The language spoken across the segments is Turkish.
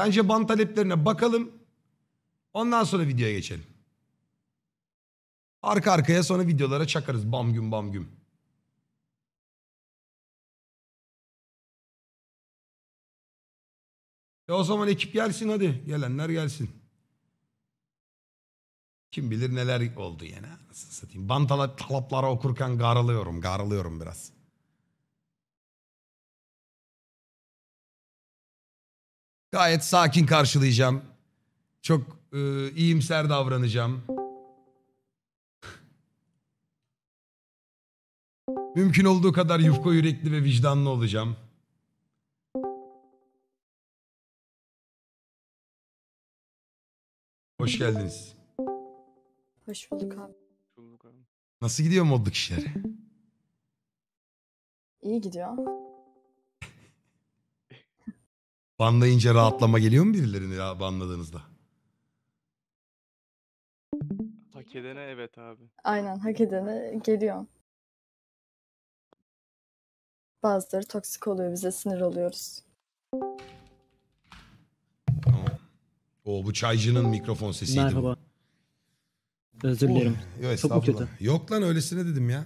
Bence ban taleplerine bakalım. Ondan sonra videoya geçelim. Arka arkaya sonra videolara çakarız. Bam güm bam güm. E o zaman ekip gelsin hadi. Gelenler gelsin. Kim bilir neler oldu yine. Nasıl satayım. Ban talaplara okurken garalıyorum. Garalıyorum biraz. Gayet sakin karşılayacağım. Çok e, iyimser davranacağım. Mümkün olduğu kadar yufka yürekli ve vicdanlı olacağım. Hoş geldiniz. Hoş bulduk abi. Nasıl gidiyor modluk işleri? İyi gidiyor. Banlayınca rahatlama geliyor mu birilerini ya banladığınızda? Hak edene evet abi. Aynen hak edene geliyor. Bazıları toksik oluyor bize sinir oluyoruz. O bu çaycının mikrofon sesiydi Merhaba. Özür dilerim. Yok, Çok kötü? Yok lan öylesine dedim ya.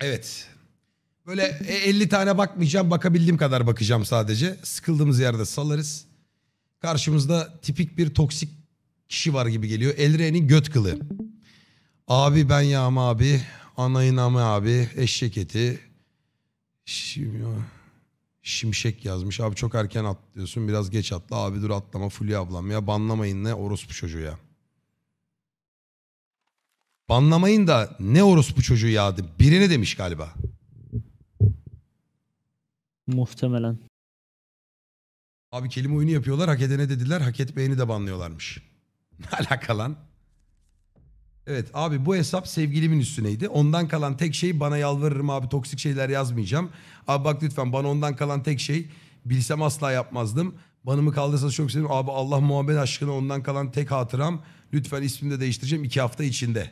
Evet. Böyle 50 e, tane bakmayacağım bakabildiğim kadar bakacağım sadece. Sıkıldığımız yerde salarız. Karşımızda tipik bir toksik kişi var gibi geliyor. Elre'nin göt kılı. Abi ben yağma abi. anayın Anayınamı abi. Eşek eti. Şimşek yazmış. Abi çok erken atlıyorsun. Biraz geç atla. Abi dur atlama. Fulya ablam ya. Banlamayın ne orospu çocuğu ya. Banlamayın da ne orospu çocuğu ya. Birine demiş galiba. Muhtemelen. Abi kelime oyunu yapıyorlar. Hak edene dediler. Hak etmeyeni de banlıyorlarmış. Ne alaka lan? Evet abi bu hesap sevgilimin üstüneydi. Ondan kalan tek şey bana yalvarırım abi toksik şeyler yazmayacağım. Abi bak lütfen bana ondan kalan tek şey bilsem asla yapmazdım. Banımı kaldırsanız çok sevinirim. Abi Allah muhabbet aşkına ondan kalan tek hatıram. Lütfen ismini de değiştireceğim iki hafta içinde.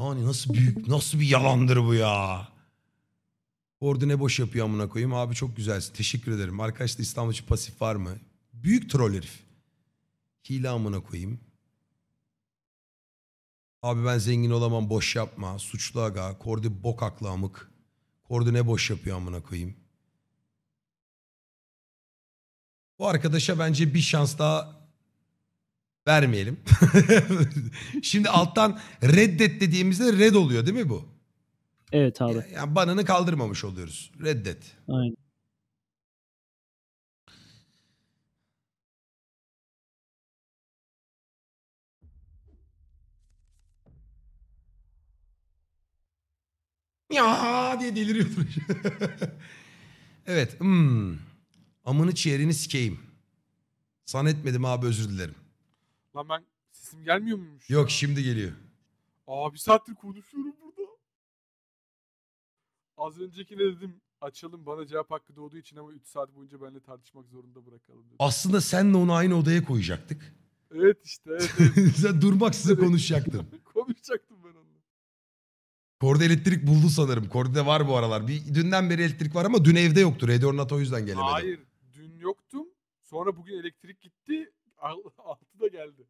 Yani nasıl büyük nasıl bir yalandır bu ya. Ordu ne boş yapıyor amına koyayım. Abi çok güzelsin. Teşekkür ederim. Arkadaşlar İstanbul pasif var mı? Büyük troll herif. Hile amına koyayım. Abi ben zengin olamam boş yapma. Suçlu aga. Kordi bok aklı amık. Kordi ne boş yapıyor amına koyayım. Bu arkadaşa bence bir şans daha vermeyelim. Şimdi alttan reddet dediğimizde red oluyor değil mi bu? Evet abi. Yani banını kaldırmamış oluyoruz. Reddet. Aynen. Ya diye deliriyordur. evet. Hmm. Amını ciğerini sikeyim. San etmedim abi özür dilerim. Lan ben sesim gelmiyor muymuş? Yok ya? şimdi geliyor. Abi saattir konuşuyorum. Az önceki ne dedim? Açalım bana cevap hakkı doğduğu için ama 3 saat boyunca benimle tartışmak zorunda bırakalım dedim. Aslında senle onu aynı odaya koyacaktık. Evet işte. Evet, evet. Sen durmaksızın konuşacaktın. Konuşacaktım ben onu. Korda elektrik buldu sanırım. Korda var bu aralar. Bir dünden beri elektrik var ama dün evde yoktu. Redornat o yüzden gelemedi. Hayır, dün yoktum. Sonra bugün elektrik gitti. altı da geldi.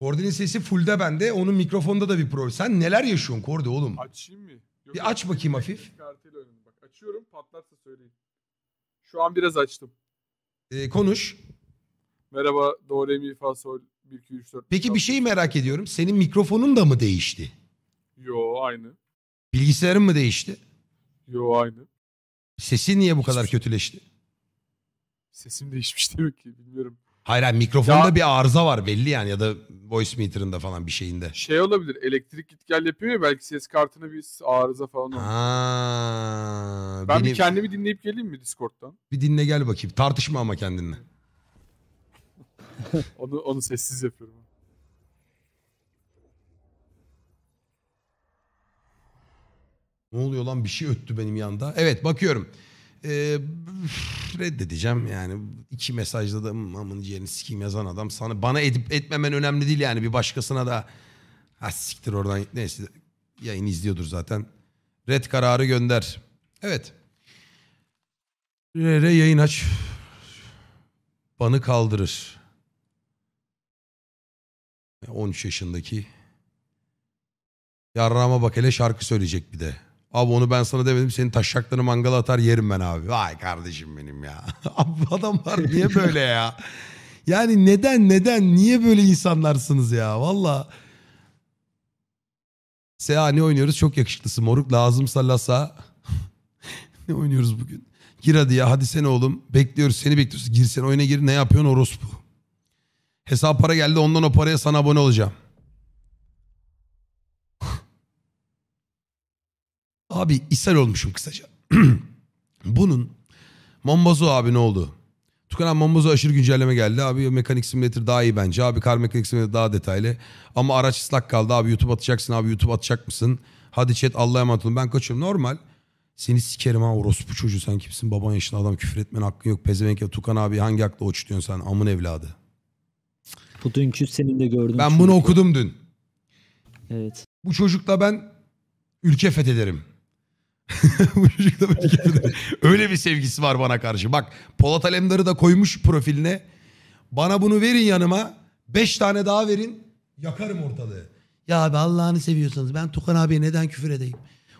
Kordi'nin sesi fullde bende. Onun mikrofonda da bir problem. Sen neler yaşıyorsun Kordi oğlum? Açayım mı? Yok, bir aç bakayım hafif. Kartıyla oynadım. Bak açıyorum patlarsa söyleyeyim. Şu an biraz açtım. Ee, konuş. Merhaba Do Re Mi Fa Sol 1 2 3 4. Peki bir şeyi merak ediyorum. Senin mikrofonun da mı değişti? Yo aynı. Bilgisayarın mı değişti? Yo aynı. Sesin niye bu kadar şey- kötüleşti? Sesim değişmiş demek ki bilmiyorum. Hayır hayır mikrofonda Ya- bir arıza var belli yani ya da voice meter'ında falan bir şeyinde. Şey olabilir elektrik git gel yapıyor ya belki ses kartına bir arıza falan olmuş. Ha, ben bir kendimi dinleyip geleyim mi Discord'dan? bir dinle gel bakayım. Tartışma ama kendinle. Onu onu sessiz yapıyorum. Ne oluyor lan bir şey öttü benim yanda. Evet bakıyorum. Ee, reddedeceğim yani iki mesajda da hmm, amın ciğerini sikeyim yazan adam sana bana edip etmemen önemli değil yani bir başkasına da ha siktir oradan neyse yayın izliyordur zaten. Red kararı gönder. Evet. re yayın aç. Banı kaldırır. 13 yaşındaki. Yarrama bak hele şarkı söyleyecek bir de. Abi onu ben sana demedim senin taşaklarını mangala atar yerim ben abi. Vay kardeşim benim ya. abi var niye böyle ya? Yani neden neden niye böyle insanlarsınız ya valla. Seha ne oynuyoruz çok yakışıklısı moruk lazımsa lasa. ne oynuyoruz bugün? Gir hadi ya hadi sen oğlum bekliyoruz seni bekliyoruz. Girsen oyuna gir ne yapıyorsun orospu. Hesap para geldi ondan o paraya sana abone olacağım. Abi ishal olmuşum kısaca. Bunun Mombozo abi ne oldu? Tukan abi Mombozo aşırı güncelleme geldi. Abi mekanik simülatör daha iyi bence. Abi kar mekanik simülatör daha detaylı. Ama araç ıslak kaldı. Abi YouTube atacaksın abi YouTube atacak mısın? Hadi chat Allah'a emanet olun. Ben kaçıyorum. Normal. Seni sikerim ha orospu çocuğu sen kimsin? Baban yaşında adam küfür etmen hakkın yok. Pezevenk ya Tukan abi hangi hakla uçtuyorsun sen? Amın evladı. Bu dünkü senin de gördüm. Ben bunu okudum dün. Evet. Bu çocukla ben ülke fethederim. Bu çocuk da böyle gibi. Öyle bir sevgisi var bana karşı. Bak Polat Alemdar'ı da koymuş profiline. Bana bunu verin yanıma. Beş tane daha verin. Yakarım ortalığı. Ya abi Allah'ını seviyorsanız ben Tukan abiye neden küfür edeyim?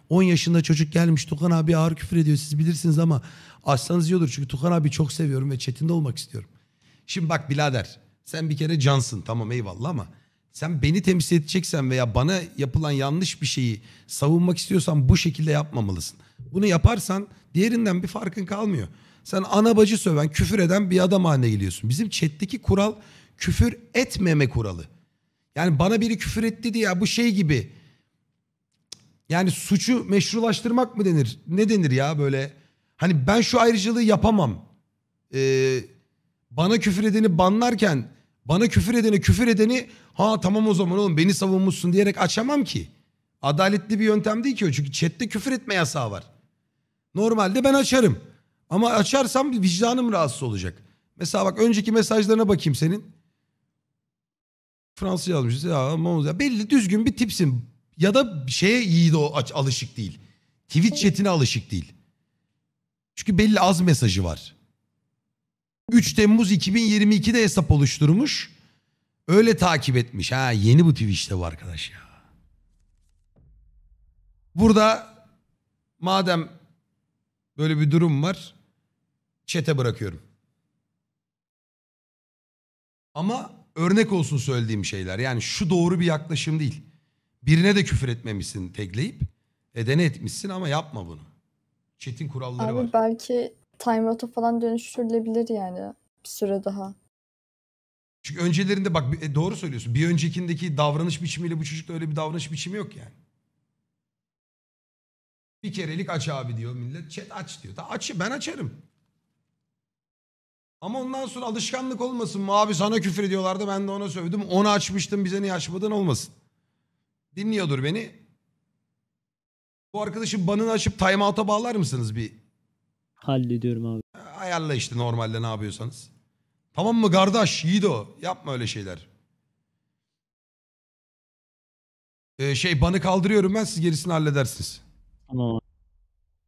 10 yaşında çocuk gelmiş Tukan abi ağır küfür ediyor siz bilirsiniz ama açsanız iyi olur. Çünkü Tukan abi çok seviyorum ve Çetin'de olmak istiyorum. Şimdi bak birader sen bir kere cansın tamam eyvallah ama sen beni temsil edeceksen veya bana yapılan yanlış bir şeyi savunmak istiyorsan bu şekilde yapmamalısın. Bunu yaparsan diğerinden bir farkın kalmıyor. Sen ana bacı söven, küfür eden bir adam haline geliyorsun. Bizim chat'teki kural küfür etmeme kuralı. Yani bana biri küfür etti diye bu şey gibi. Yani suçu meşrulaştırmak mı denir? Ne denir ya böyle? Hani ben şu ayrıcalığı yapamam. Ee, bana küfür edeni banlarken bana küfür edeni küfür edeni ha tamam o zaman oğlum beni savunmuşsun diyerek açamam ki. Adaletli bir yöntem değil ki o. Çünkü chatte küfür etme yasağı var. Normalde ben açarım. Ama açarsam vicdanım rahatsız olacak. Mesela bak önceki mesajlarına bakayım senin. Fransız yazmış. Ya, belli düzgün bir tipsin. Ya da şeye iyi de o alışık değil. Twitch chatine alışık değil. Çünkü belli az mesajı var. 3 Temmuz 2022'de hesap oluşturmuş. Öyle takip etmiş. Ha yeni bu Twitch'te bu arkadaş ya. Burada madem böyle bir durum var çete bırakıyorum. Ama örnek olsun söylediğim şeyler. Yani şu doğru bir yaklaşım değil. Birine de küfür etmemişsin tekleyip. Edene etmişsin ama yapma bunu. Çetin kuralları Abi var. belki Time Out'a falan dönüştürülebilir yani bir süre daha. Çünkü öncelerinde bak e, doğru söylüyorsun. Bir öncekindeki davranış biçimiyle bu çocukta öyle bir davranış biçimi yok yani. Bir kerelik aç abi diyor millet. Chat aç diyor. da aç ben açarım. Ama ondan sonra alışkanlık olmasın. Mı? Abi sana küfür ediyorlardı ben de ona sövdüm. Onu açmıştım bize niye açmadın olmasın. Dinliyordur beni. Bu arkadaşın banını açıp timeout'a bağlar mısınız bir Hallediyorum abi. Ayarla işte normalde ne yapıyorsanız. Tamam mı kardeş o. Yapma öyle şeyler. Ee, şey banı kaldırıyorum ben siz gerisini halledersiniz. Tamam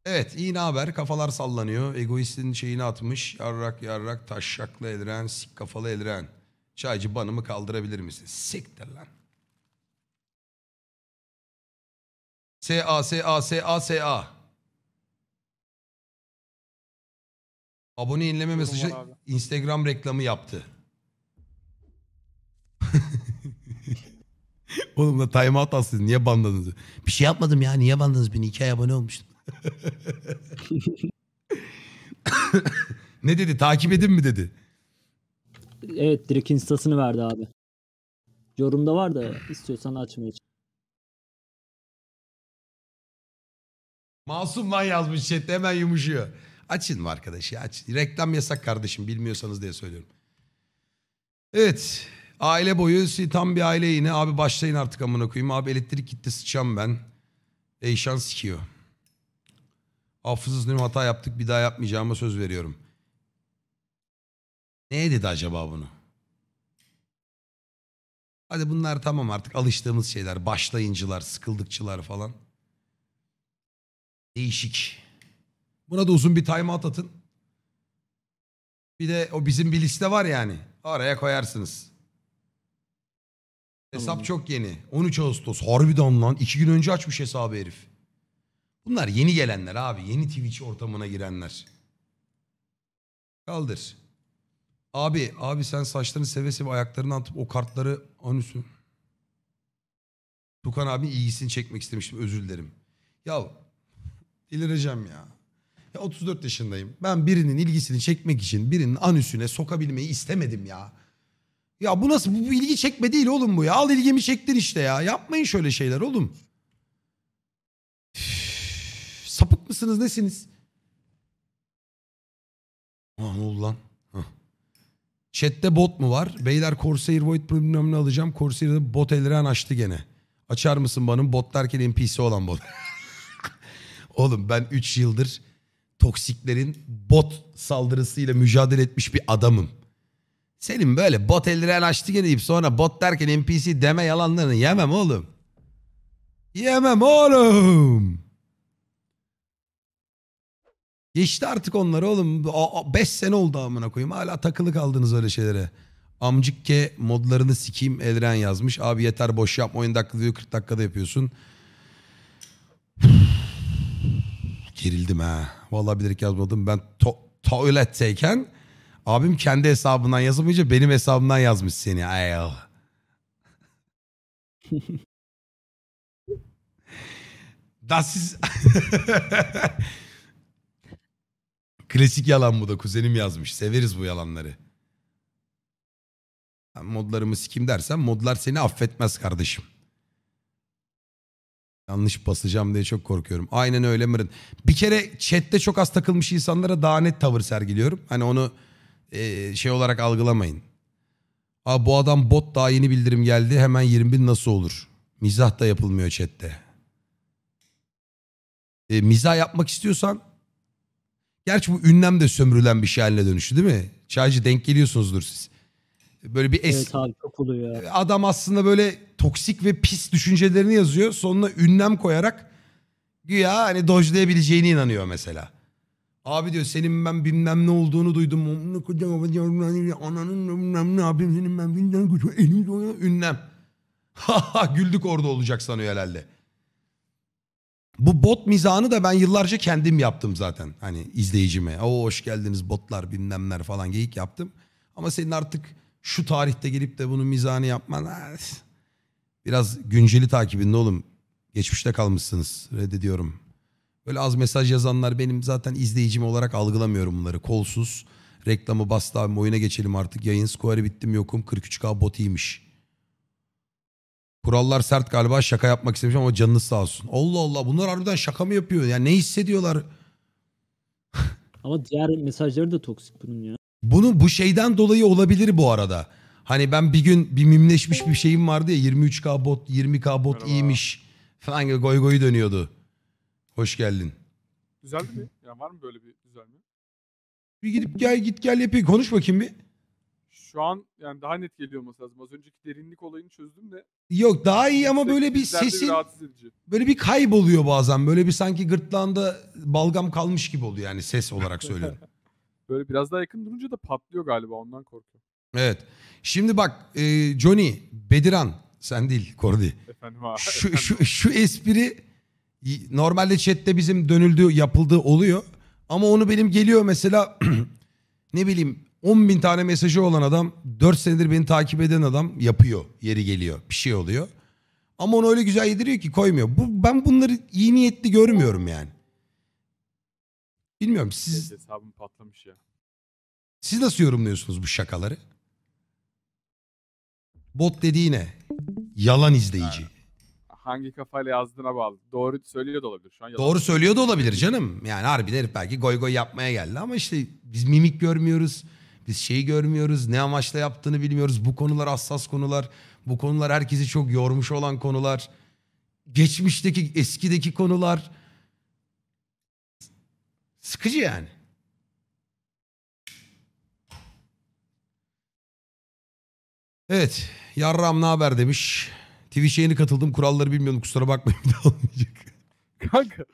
Evet iyi ne haber kafalar sallanıyor. Egoistin şeyini atmış. Yarrak yarrak taşşaklı elren sik kafalı eliren. Çaycı banımı kaldırabilir misin? Siktir lan. S A S A S A S A. Abone inleme mesajı Instagram reklamı yaptı. Oğlum da time out alsın niye bandladınız? Bir şey yapmadım ya niye bandladınız beni? İki abone olmuştum. ne dedi takip edin mi dedi? Evet direkt instasını verdi abi. Yorumda var da istiyorsan açmaya Masum lan yazmış chatte hemen yumuşuyor. Açın mı arkadaş ya? Aç. Reklam yasak kardeşim bilmiyorsanız diye söylüyorum. Evet. Aile boyu tam bir aile yine. Abi başlayın artık amına koyayım. Abi elektrik gitti sıçacağım ben. Eyşan sikiyor. Hafızız dün hata yaptık bir daha yapmayacağıma söz veriyorum. Ne dedi acaba bunu? Hadi bunlar tamam artık alıştığımız şeyler. Başlayıncılar, sıkıldıkçılar falan. Değişik. Buna da uzun bir timeout atın. Bir de o bizim bir liste var yani. Oraya koyarsınız. Hesap çok yeni. 13 Ağustos. Harbiden lan. 2 gün önce açmış hesabı herif. Bunlar yeni gelenler abi. Yeni Twitch ortamına girenler. Kaldır. Abi, abi sen saçlarını seve seve ayaklarını atıp o kartları anüsü. Tukan abi ilgisini çekmek istemiştim. Özür dilerim. Ya delireceğim ya. Ya 34 yaşındayım. Ben birinin ilgisini çekmek için birinin anüsüne sokabilmeyi istemedim ya. Ya bu nasıl? Bu ilgi çekme değil oğlum bu ya. Al ilgimi çektin işte ya. Yapmayın şöyle şeyler oğlum. Üf, sapık mısınız nesiniz? Ah ne oldu lan? Chat'te bot mu var? Beyler Corsair Void bilmem ne alacağım. Corsair'de bot eldiren açtı gene. Açar mısın bana? Bot derken NPC olan bot. oğlum ben 3 yıldır toksiklerin bot saldırısıyla mücadele etmiş bir adamım. Senin böyle bot eldiren açtı deyip sonra bot derken NPC deme yalanlarını yemem oğlum. Yemem oğlum. Geçti artık onları oğlum. 5 sene oldu amına koyayım. Hala takılı kaldınız öyle şeylere. Amcikke modlarını sikeyim Elren yazmış. Abi yeter boş yapma 10 dakikada 40 dakikada yapıyorsun. Gerildim ha. Vallahi bilerek yazmadım. Ben to tuvaletteyken abim kendi hesabından yazamayınca benim hesabımdan yazmış seni. Ay. Oh. da siz... Klasik yalan bu da kuzenim yazmış. Severiz bu yalanları. Modlarımı sikim dersen modlar seni affetmez kardeşim. Yanlış basacağım diye çok korkuyorum. Aynen öyle Mırın. Bir kere chatte çok az takılmış insanlara daha net tavır sergiliyorum. Hani onu e, şey olarak algılamayın. Aa, bu adam bot daha yeni bildirim geldi hemen 20 bin nasıl olur? Mizah da yapılmıyor chatte. E, mizah yapmak istiyorsan Gerçi bu ünlem de sömürülen bir şey haline dönüştü değil mi? Çaycı denk geliyorsunuzdur siz. Böyle bir es... Evet abi çok oluyor e, Adam aslında böyle toksik ve pis düşüncelerini yazıyor. Sonuna ünlem koyarak güya hani dojlayabileceğine inanıyor mesela. Abi diyor senin ben bilmem ne olduğunu duydum. Ananın bilmem ne abim senin ben bilmem ne ünlem. Güldük orada olacak sanıyor herhalde. Bu bot mizahını da ben yıllarca kendim yaptım zaten. Hani izleyicime. O hoş geldiniz botlar bilmemler falan geyik yaptım. Ama senin artık şu tarihte gelip de bunu mizanı yapman ah, biraz günceli takibinde oğlum. Geçmişte kalmışsınız reddediyorum. Böyle az mesaj yazanlar benim zaten izleyicim olarak algılamıyorum bunları. Kolsuz reklamı bastı abi oyuna geçelim artık. Yayın skuarı bittim yokum 43k bot iyiymiş. Kurallar sert galiba şaka yapmak istemiş ama canınız sağ olsun. Allah Allah bunlar harbiden şaka mı yapıyor? Yani ne hissediyorlar? ama diğer mesajları da toksik bunun ya. Bunu bu şeyden dolayı olabilir bu arada. Hani ben bir gün bir mimleşmiş bir şeyim vardı ya 23K bot 20K bot Merhaba. iyiymiş falan gibi goy goy dönüyordu. Hoş geldin. Güzel mi? Yani var mı böyle bir düzelme? Bir gidip gel git gel yapayım konuş bakayım bir. Şu an yani daha net geliyor olması lazım. Az önceki derinlik olayını çözdüm de. Yok daha iyi ama böyle bir sesin böyle bir kayboluyor bazen. Böyle bir sanki gırtlağında balgam kalmış gibi oluyor yani ses olarak söylüyorum. Böyle biraz daha yakın durunca da patlıyor galiba ondan korkuyorum. Evet. Şimdi bak e, Johnny, Bediran sen değil Kordi. Efendim abi. Şu, efendim. şu, şu espri normalde chatte bizim dönüldüğü yapıldığı oluyor. Ama onu benim geliyor mesela ne bileyim 10 bin tane mesajı olan adam 4 senedir beni takip eden adam yapıyor. Yeri geliyor bir şey oluyor. Ama onu öyle güzel yediriyor ki koymuyor. Bu, ben bunları iyi niyetli görmüyorum yani. Bilmiyorum siz... Hesabım patlamış ya. Siz nasıl yorumluyorsunuz bu şakaları? Bot dediği ne? Yalan izleyici. Ha. Hangi kafayla yazdığına bağlı. Doğru söylüyor da olabilir. Şu an Doğru söylüyor da olabilir canım. Yani harbiden belki goy goy yapmaya geldi ama işte biz mimik görmüyoruz. Biz şeyi görmüyoruz. Ne amaçla yaptığını bilmiyoruz. Bu konular hassas konular. Bu konular herkesi çok yormuş olan konular. Geçmişteki, eskideki konular. Sıkıcı yani. Evet. Yarram ne haber demiş. Twitch'e yeni katıldım. Kuralları bilmiyorum. Kusura bakmayın da olmayacak. Kanka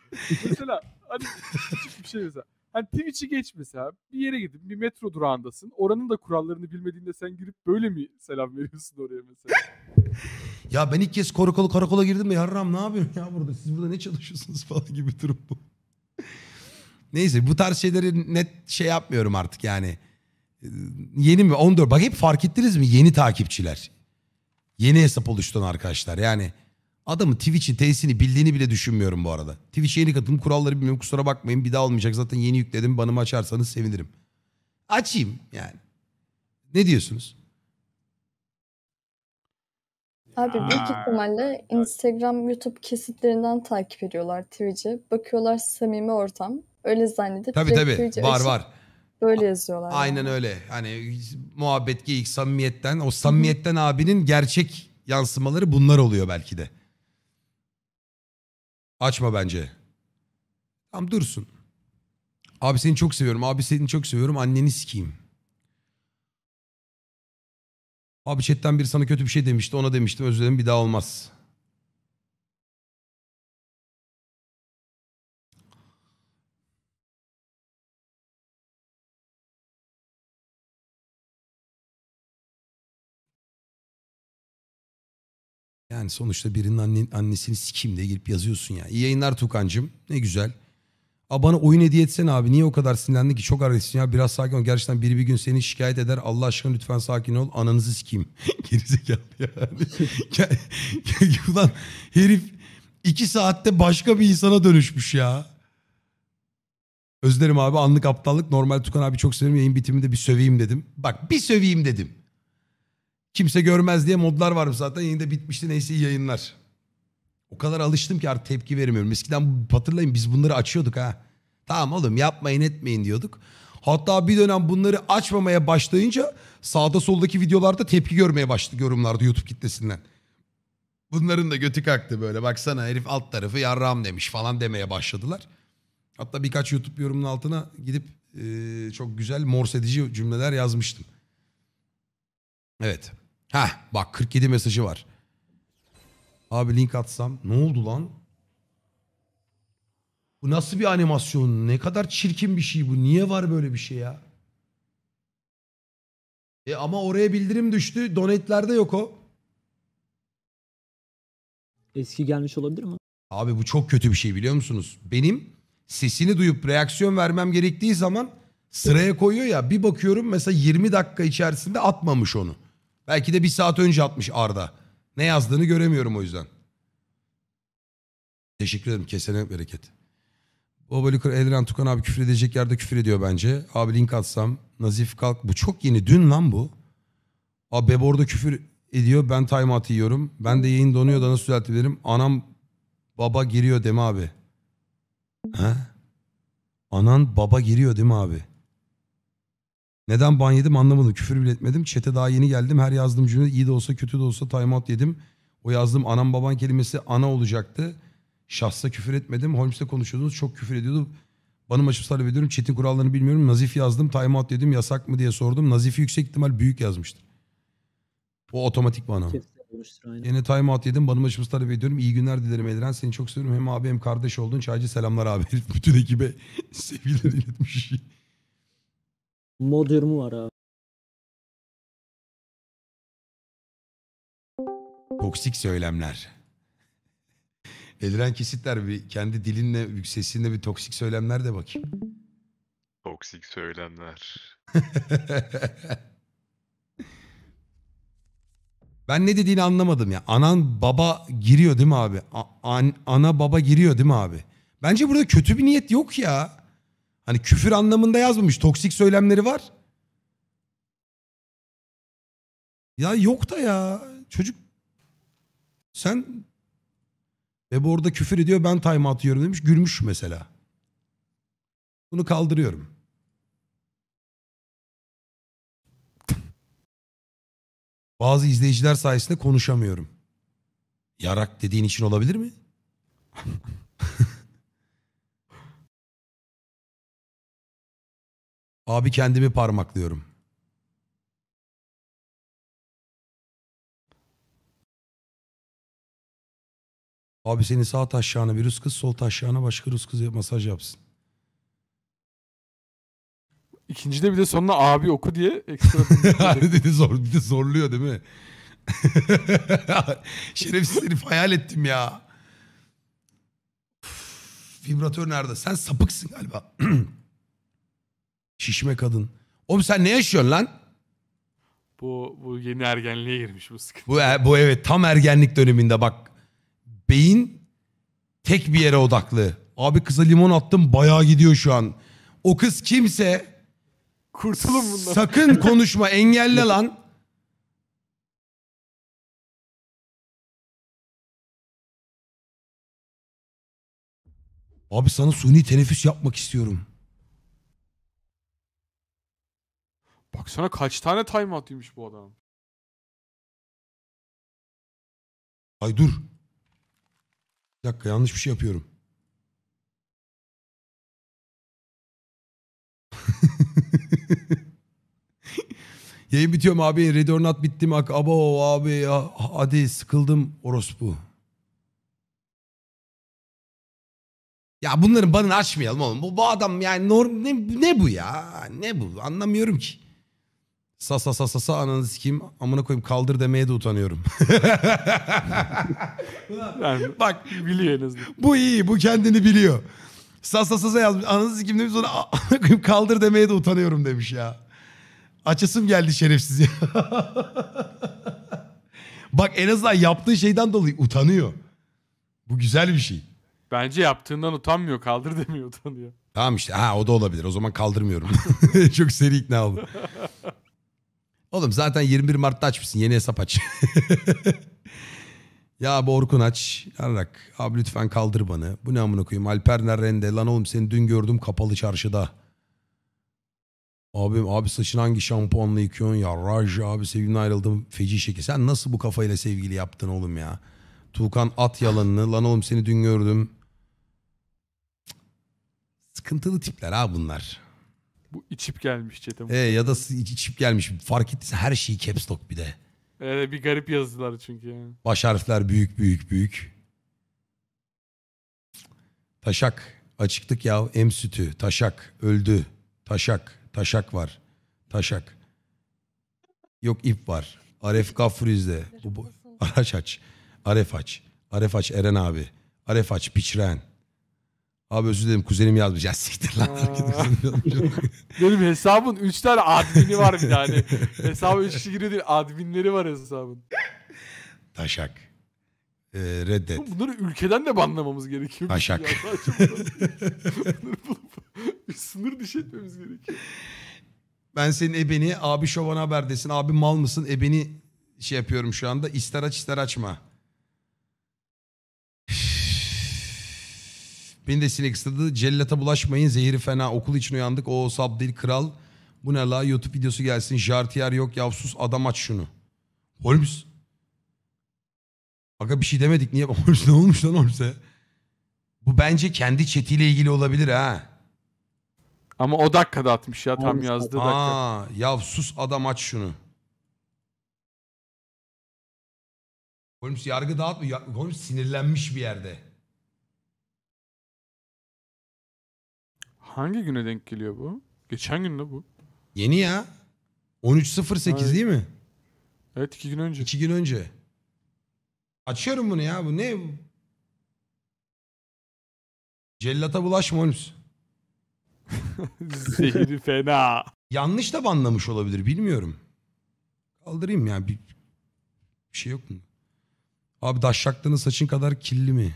mesela hani küçük bir şey mesela. Hani Twitch'i geç mesela. Bir yere gidip bir metro durağındasın. Oranın da kurallarını bilmediğinde sen girip böyle mi selam veriyorsun oraya mesela? ya ben ilk kez karakola, karakola girdim de yarram ne yapıyorum ya burada? Siz burada ne çalışıyorsunuz falan gibi durum bu. Neyse bu tarz şeyleri net şey yapmıyorum artık yani. Yeni mi? 14. Bak hep fark ettiniz mi? Yeni takipçiler. Yeni hesap oluşturan arkadaşlar. Yani adamı Twitch'in tesisini bildiğini bile düşünmüyorum bu arada. Twitch'e yeni katılım kuralları bilmiyorum. Kusura bakmayın bir daha olmayacak. Zaten yeni yükledim. Banımı açarsanız sevinirim. Açayım yani. Ne diyorsunuz? Abi büyük ihtimalle Instagram, YouTube kesitlerinden takip ediyorlar Twitch'i. Bakıyorlar samimi ortam. Öyle zannedip. Tabii tabii var var. Böyle yazıyorlar. Aynen yani. öyle. Hani muhabbet, geyik, samimiyetten. O samimiyetten abinin gerçek yansımaları bunlar oluyor belki de. Açma bence. Tam dursun. Abi seni çok seviyorum. Abi seni çok seviyorum. Anneni sikeyim. Abi chatten biri sana kötü bir şey demişti. Ona demiştim. Özür dilerim bir daha olmaz. Yani sonuçta birinin anne, annesini sikeyim diye gelip yazıyorsun ya. İyi yayınlar Tukancım. Ne güzel. A bana oyun hediye etsen abi. Niye o kadar sinirlendin ki? Çok agresifsin ya. Biraz sakin ol. Gerçekten biri bir gün seni şikayet eder. Allah aşkına lütfen sakin ol. Ananızı sikeyim. Gerizekalı yani. Ulan herif iki saatte başka bir insana dönüşmüş ya. Özlerim abi anlık aptallık. Normal Tukan abi çok severim. Yayın bitiminde bir söveyim dedim. Bak bir söveyim dedim. Kimse görmez diye modlar var zaten. yine de bitmişti neyse yayınlar. O kadar alıştım ki artık tepki vermiyorum. Eskiden hatırlayın biz bunları açıyorduk ha. Tamam oğlum yapmayın etmeyin diyorduk. Hatta bir dönem bunları açmamaya başlayınca sağda soldaki videolarda tepki görmeye başladı yorumlarda YouTube kitlesinden. Bunların da götü kalktı böyle baksana herif alt tarafı yarram demiş falan demeye başladılar. Hatta birkaç YouTube yorumun altına gidip e, çok güzel morse edici cümleler yazmıştım. Evet. Ha bak 47 mesajı var. Abi link atsam ne oldu lan? Bu nasıl bir animasyon? Ne kadar çirkin bir şey bu. Niye var böyle bir şey ya? E ama oraya bildirim düştü. Donetlerde yok o. Eski gelmiş olabilir mi? Abi bu çok kötü bir şey biliyor musunuz? Benim sesini duyup reaksiyon vermem gerektiği zaman sıraya koyuyor ya bir bakıyorum mesela 20 dakika içerisinde atmamış onu. Belki de bir saat önce atmış Arda. Ne yazdığını göremiyorum o yüzden. Teşekkür ederim. Kesene bereket. Babalıkır Elran Tukan abi küfür edecek yerde küfür ediyor bence. Abi link atsam. Nazif Kalk. Bu çok yeni. Dün lan bu. Abi orada küfür ediyor. Ben time atıyorum Ben de yayın donuyor da nasıl düzeltebilirim? Anam baba giriyor deme abi. He? Anan baba giriyor değil mi abi? Neden ban yedim anlamadım. Küfür bile etmedim. Çete daha yeni geldim. Her yazdığım cümle iyi de olsa kötü de olsa timeout yedim. O yazdığım anam baban kelimesi ana olacaktı. Şahsa küfür etmedim. Holmes'te konuşuyordunuz. Çok küfür ediyordu. Banım açıp talep ediyorum. Çetin kurallarını bilmiyorum. Nazif yazdım. Timeout dedim. Yasak mı diye sordum. Nazif'i yüksek ihtimal büyük yazmıştır. O otomatik bana. Yine timeout yedim. Banım açıp talep ediyorum. İyi günler dilerim Eliren. Seni çok seviyorum. Hem abi hem kardeş oldun. Çaycı selamlar abi. Bütün ekibe sevgiler iletmiş mod yorumu var abi. Toksik söylemler. Eliren kesitler bir kendi dilinle sesinle bir toksik söylemler de bakayım. Toksik söylemler. ben ne dediğini anlamadım ya. Anan baba giriyor değil mi abi? A- an- ana baba giriyor değil mi abi? Bence burada kötü bir niyet yok ya. Hani küfür anlamında yazmamış. Toksik söylemleri var. Ya yok da ya. Çocuk sen ve bu orada küfür ediyor ben time atıyorum demiş. Gülmüş mesela. Bunu kaldırıyorum. Bazı izleyiciler sayesinde konuşamıyorum. Yarak dediğin için olabilir mi? Abi kendimi parmaklıyorum. Abi senin sağ taşyağına bir Rus kız, sol taşyağına başka Rus kız masaj yapsın. İkinci de bir de sonuna abi oku diye ekstra... bir, zor, bir de zorluyor değil mi? Şerefsiz herif hayal ettim ya. Uf, vibratör nerede? Sen sapıksın galiba. Şişme kadın. Oğlum sen ne yaşıyorsun lan? Bu, bu yeni ergenliğe girmiş bu sıkıntı. Bu, e, bu evet tam ergenlik döneminde bak. Beyin tek bir yere odaklı. Abi kıza limon attım bayağı gidiyor şu an. O kız kimse Kurtulun bundan. sakın konuşma engelle lan. Abi sana suni teneffüs yapmak istiyorum. Baksana kaç tane timeout yemiş bu adam. Ay dur. Bir dakika yanlış bir şey yapıyorum. Yayın bitiyorum abi? Ready or not bitti mi? Abo abi ya. Ah, hadi sıkıldım orospu. Ya bunların banını açmayalım oğlum. Bu, bu adam yani norm, ne, ne bu ya? Ne bu? Anlamıyorum ki. Sa sa sa sa sa ananı sikeyim amına koyayım kaldır demeye de utanıyorum. Yani Bak biliyor en azından. bu iyi bu kendini biliyor. Sa sa sa sa yazmış ananı sikeyim demiş sonra amına koyayım kaldır demeye de utanıyorum demiş ya. Açısım geldi şerefsiz ya. Bak en azından yaptığı şeyden dolayı utanıyor. Bu güzel bir şey. Bence yaptığından utanmıyor. Kaldır demiyor utanıyor. Tamam işte ha o da olabilir o zaman kaldırmıyorum. Çok seri ikna oldum. Oğlum zaten 21 Mart'ta açmışsın. Yeni hesap aç. ya bu Orkun aç. Yarrak. Abi lütfen kaldır bana. Bu ne amına koyayım? Alper nerede Lan oğlum seni dün gördüm kapalı çarşıda. Abim abi saçını hangi şampuanla yıkıyorsun ya? Raj abi sevgiline ayrıldım. Feci şekil. Sen nasıl bu kafayla sevgili yaptın oğlum ya? Tuğkan at yalanını. Lan oğlum seni dün gördüm. Sıkıntılı tipler ha bunlar. Bu içip gelmiş çete. Ee ya da içip gelmiş. Fark ettiyse her şeyi caps lock bir de. Ee bir garip yazdılar çünkü yani. Baş harfler büyük büyük büyük. Taşak. Açıktık ya. Em sütü. Taşak. Öldü. Taşak. Taşak var. Taşak. Yok ip var. Aref Gafriz'de. Bu, bu, araç aç. Aref aç. Aref aç Eren abi. Aref aç. Piçren. Abi özür dilerim kuzenim yazmış. Ya siktir lan. Benim hesabın 3 tane admini var bir tane. Hani. Hesabı 3 kişi giriyor değil. Adminleri var hesabın. Taşak. Ee, reddet. Bunları ülkeden de banlamamız gerekiyor. Taşak. bir sınır dışı etmemiz gerekiyor. Ben senin ebeni abi şovan haberdesin. Abi mal mısın? Ebeni şey yapıyorum şu anda. İster aç ister açma. Beni de sinek ısırdı. Cellata bulaşmayın. Zehri fena. Okul için uyandık. O sabdil kral. Bu ne la? YouTube videosu gelsin. Jartiyer yok. Yavsus adam aç şunu. Holmes. Aga bir şey demedik. Niye? Holmes ne olmuş lan Holmes'e? Bu bence kendi chatiyle ilgili olabilir ha. Ama o dakikada atmış ya tam yazdığı dakika. Aa, ya sus adam aç şunu. Holmes yargı dağıtmıyor. Holmes sinirlenmiş bir yerde. Hangi güne denk geliyor bu? Geçen gün de bu. Yeni ya. 13.08 Evet. değil mi? Evet iki gün önce. İki gün önce. Açıyorum bunu ya. Bu ne? Cellata bulaşma Holmes. Zehri fena. Yanlış da banlamış olabilir bilmiyorum. Kaldırayım ya bir, bir şey yok mu? Abi daşşaklının saçın kadar killi mi?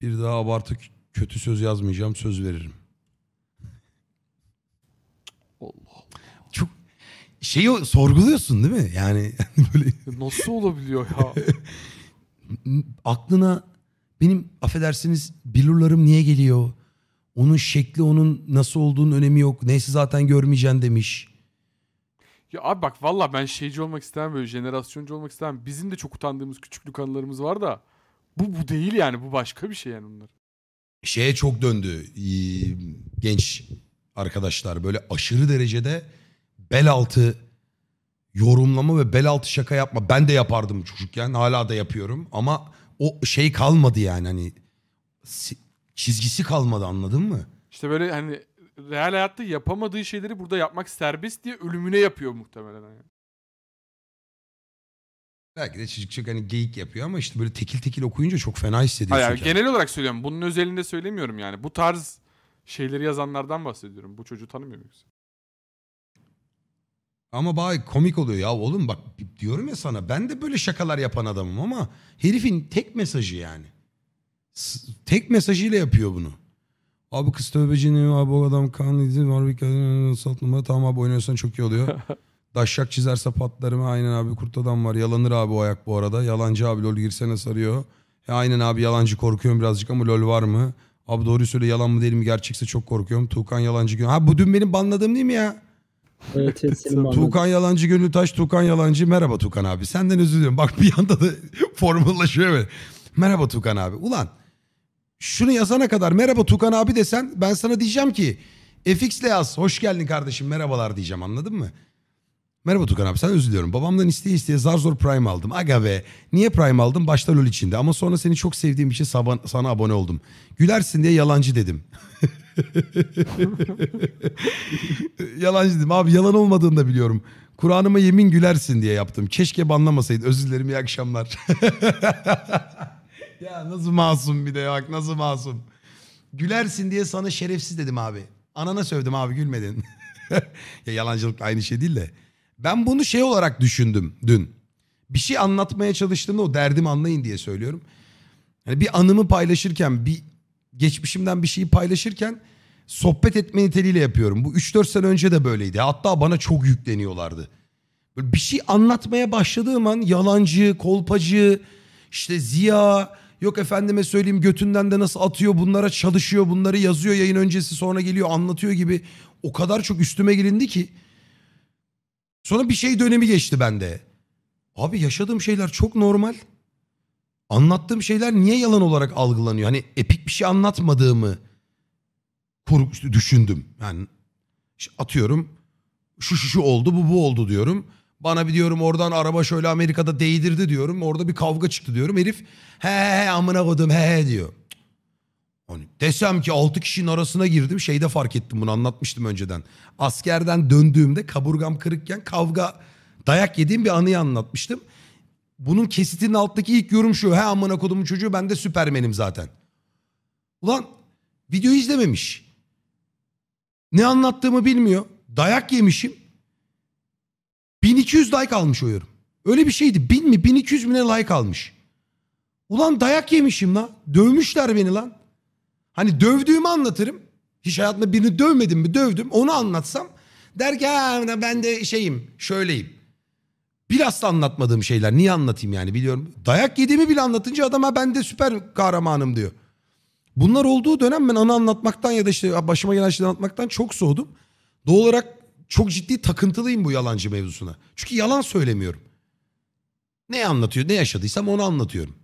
Bir daha abartı Kötü söz yazmayacağım söz veririm. Allah Allah. Çok şeyi sorguluyorsun değil mi? Yani böyle nasıl olabiliyor ya? Aklına benim affedersiniz bilurlarım niye geliyor? Onun şekli onun nasıl olduğunun önemi yok. Neyse zaten görmeyeceğim demiş. Ya abi bak valla ben şeyci olmak istemem böyle jenerasyoncu olmak istemem. Bizim de çok utandığımız küçüklük anılarımız var da bu bu değil yani bu başka bir şey yani onlar şeye çok döndü e, genç arkadaşlar böyle aşırı derecede bel altı yorumlama ve bel altı şaka yapma. Ben de yapardım çocukken hala da yapıyorum ama o şey kalmadı yani hani çizgisi kalmadı anladın mı? İşte böyle hani real hayatta yapamadığı şeyleri burada yapmak serbest diye ölümüne yapıyor muhtemelen. Yani. Belki de çocuk çok hani geyik yapıyor ama işte böyle tekil tekil okuyunca çok fena hissediyorsun. Hayır genel olarak söylüyorum. Bunun özelinde söylemiyorum yani. Bu tarz şeyleri yazanlardan bahsediyorum. Bu çocuğu tanımıyor yoksa. Ama bak komik oluyor ya oğlum bak diyorum ya sana ben de böyle şakalar yapan adamım ama herifin tek mesajı yani. S- tek mesajıyla yapıyor bunu. Abi kız tövbecini abi o adam kanlı izi var bir kadın numara tamam abi oynuyorsan çok iyi oluyor. Daşşak çizerse patlarım. Aynen abi kurt adam var. Yalanır abi o ayak bu arada. Yalancı abi lol girsene sarıyor. E aynen abi yalancı korkuyorum birazcık ama lol var mı? Abi doğru söyle yalan mı değil mi gerçekse çok korkuyorum. Tuğkan yalancı gönül. Ha bu dün benim banladığım değil mi ya? Evet, evet Tuğkan Yalancı Gönül Taş, Tuğkan Yalancı. Merhaba Tuğkan abi. Senden özür diliyorum. Bak bir yanda da formüllaşıyor böyle. Merhaba Tuğkan abi. Ulan şunu yazana kadar merhaba Tuğkan abi desen ben sana diyeceğim ki FX'le yaz. Hoş geldin kardeşim merhabalar diyeceğim anladın mı? Merhaba Tukan abi sen özür diliyorum. Babamdan isteye isteye zar zor Prime aldım. Aga be. Niye Prime aldım? Başta LOL içinde. Ama sonra seni çok sevdiğim için saban- sana abone oldum. Gülersin diye yalancı dedim. yalancı dedim. Abi yalan olmadığını da biliyorum. Kur'an'ıma yemin gülersin diye yaptım. Keşke banlamasaydın. Özür dilerim iyi akşamlar. ya nasıl masum bir de bak nasıl masum. Gülersin diye sana şerefsiz dedim abi. Anana sövdüm abi gülmedin. ya yalancılık aynı şey değil de. Ben bunu şey olarak düşündüm dün. Bir şey anlatmaya çalıştığımda o derdimi anlayın diye söylüyorum. Yani bir anımı paylaşırken, bir geçmişimden bir şeyi paylaşırken sohbet etme niteliğiyle yapıyorum. Bu 3-4 sene önce de böyleydi. Hatta bana çok yükleniyorlardı. Böyle bir şey anlatmaya başladığım an yalancı, kolpacı, işte Ziya, yok efendime söyleyeyim götünden de nasıl atıyor bunlara çalışıyor bunları yazıyor yayın öncesi sonra geliyor anlatıyor gibi o kadar çok üstüme gelindi ki Sonra bir şey dönemi geçti bende. Abi yaşadığım şeyler çok normal. Anlattığım şeyler niye yalan olarak algılanıyor? Hani epik bir şey anlatmadığımı düşündüm. Yani atıyorum şu şu şu oldu bu bu oldu diyorum. Bana bir diyorum oradan araba şöyle Amerika'da değdirdi diyorum. Orada bir kavga çıktı diyorum. Herif he he, amına kodum he he diyor. Hani desem ki 6 kişinin arasına girdim şeyde fark ettim bunu anlatmıştım önceden. Askerden döndüğümde kaburgam kırıkken kavga dayak yediğim bir anıyı anlatmıştım. Bunun kesitinin alttaki ilk yorum şu. He amına kodumun çocuğu ben de süpermenim zaten. Ulan video izlememiş. Ne anlattığımı bilmiyor. Dayak yemişim. 1200 like almış o yorum. Öyle bir şeydi. 1000 mi 1200 mi ne like almış. Ulan dayak yemişim lan. Dövmüşler beni lan. Hani dövdüğümü anlatırım. Hiç hayatımda birini dövmedim mi dövdüm onu anlatsam. Der ki ben de şeyim şöyleyim. Biraz da anlatmadığım şeyler niye anlatayım yani biliyorum. Dayak yediğimi bile anlatınca adama ben de süper kahramanım diyor. Bunlar olduğu dönem ben anı anlatmaktan ya da işte başıma gelen şeyleri anlatmaktan çok soğudum. Doğal olarak çok ciddi takıntılıyım bu yalancı mevzusuna. Çünkü yalan söylemiyorum. Ne anlatıyor ne yaşadıysam onu anlatıyorum.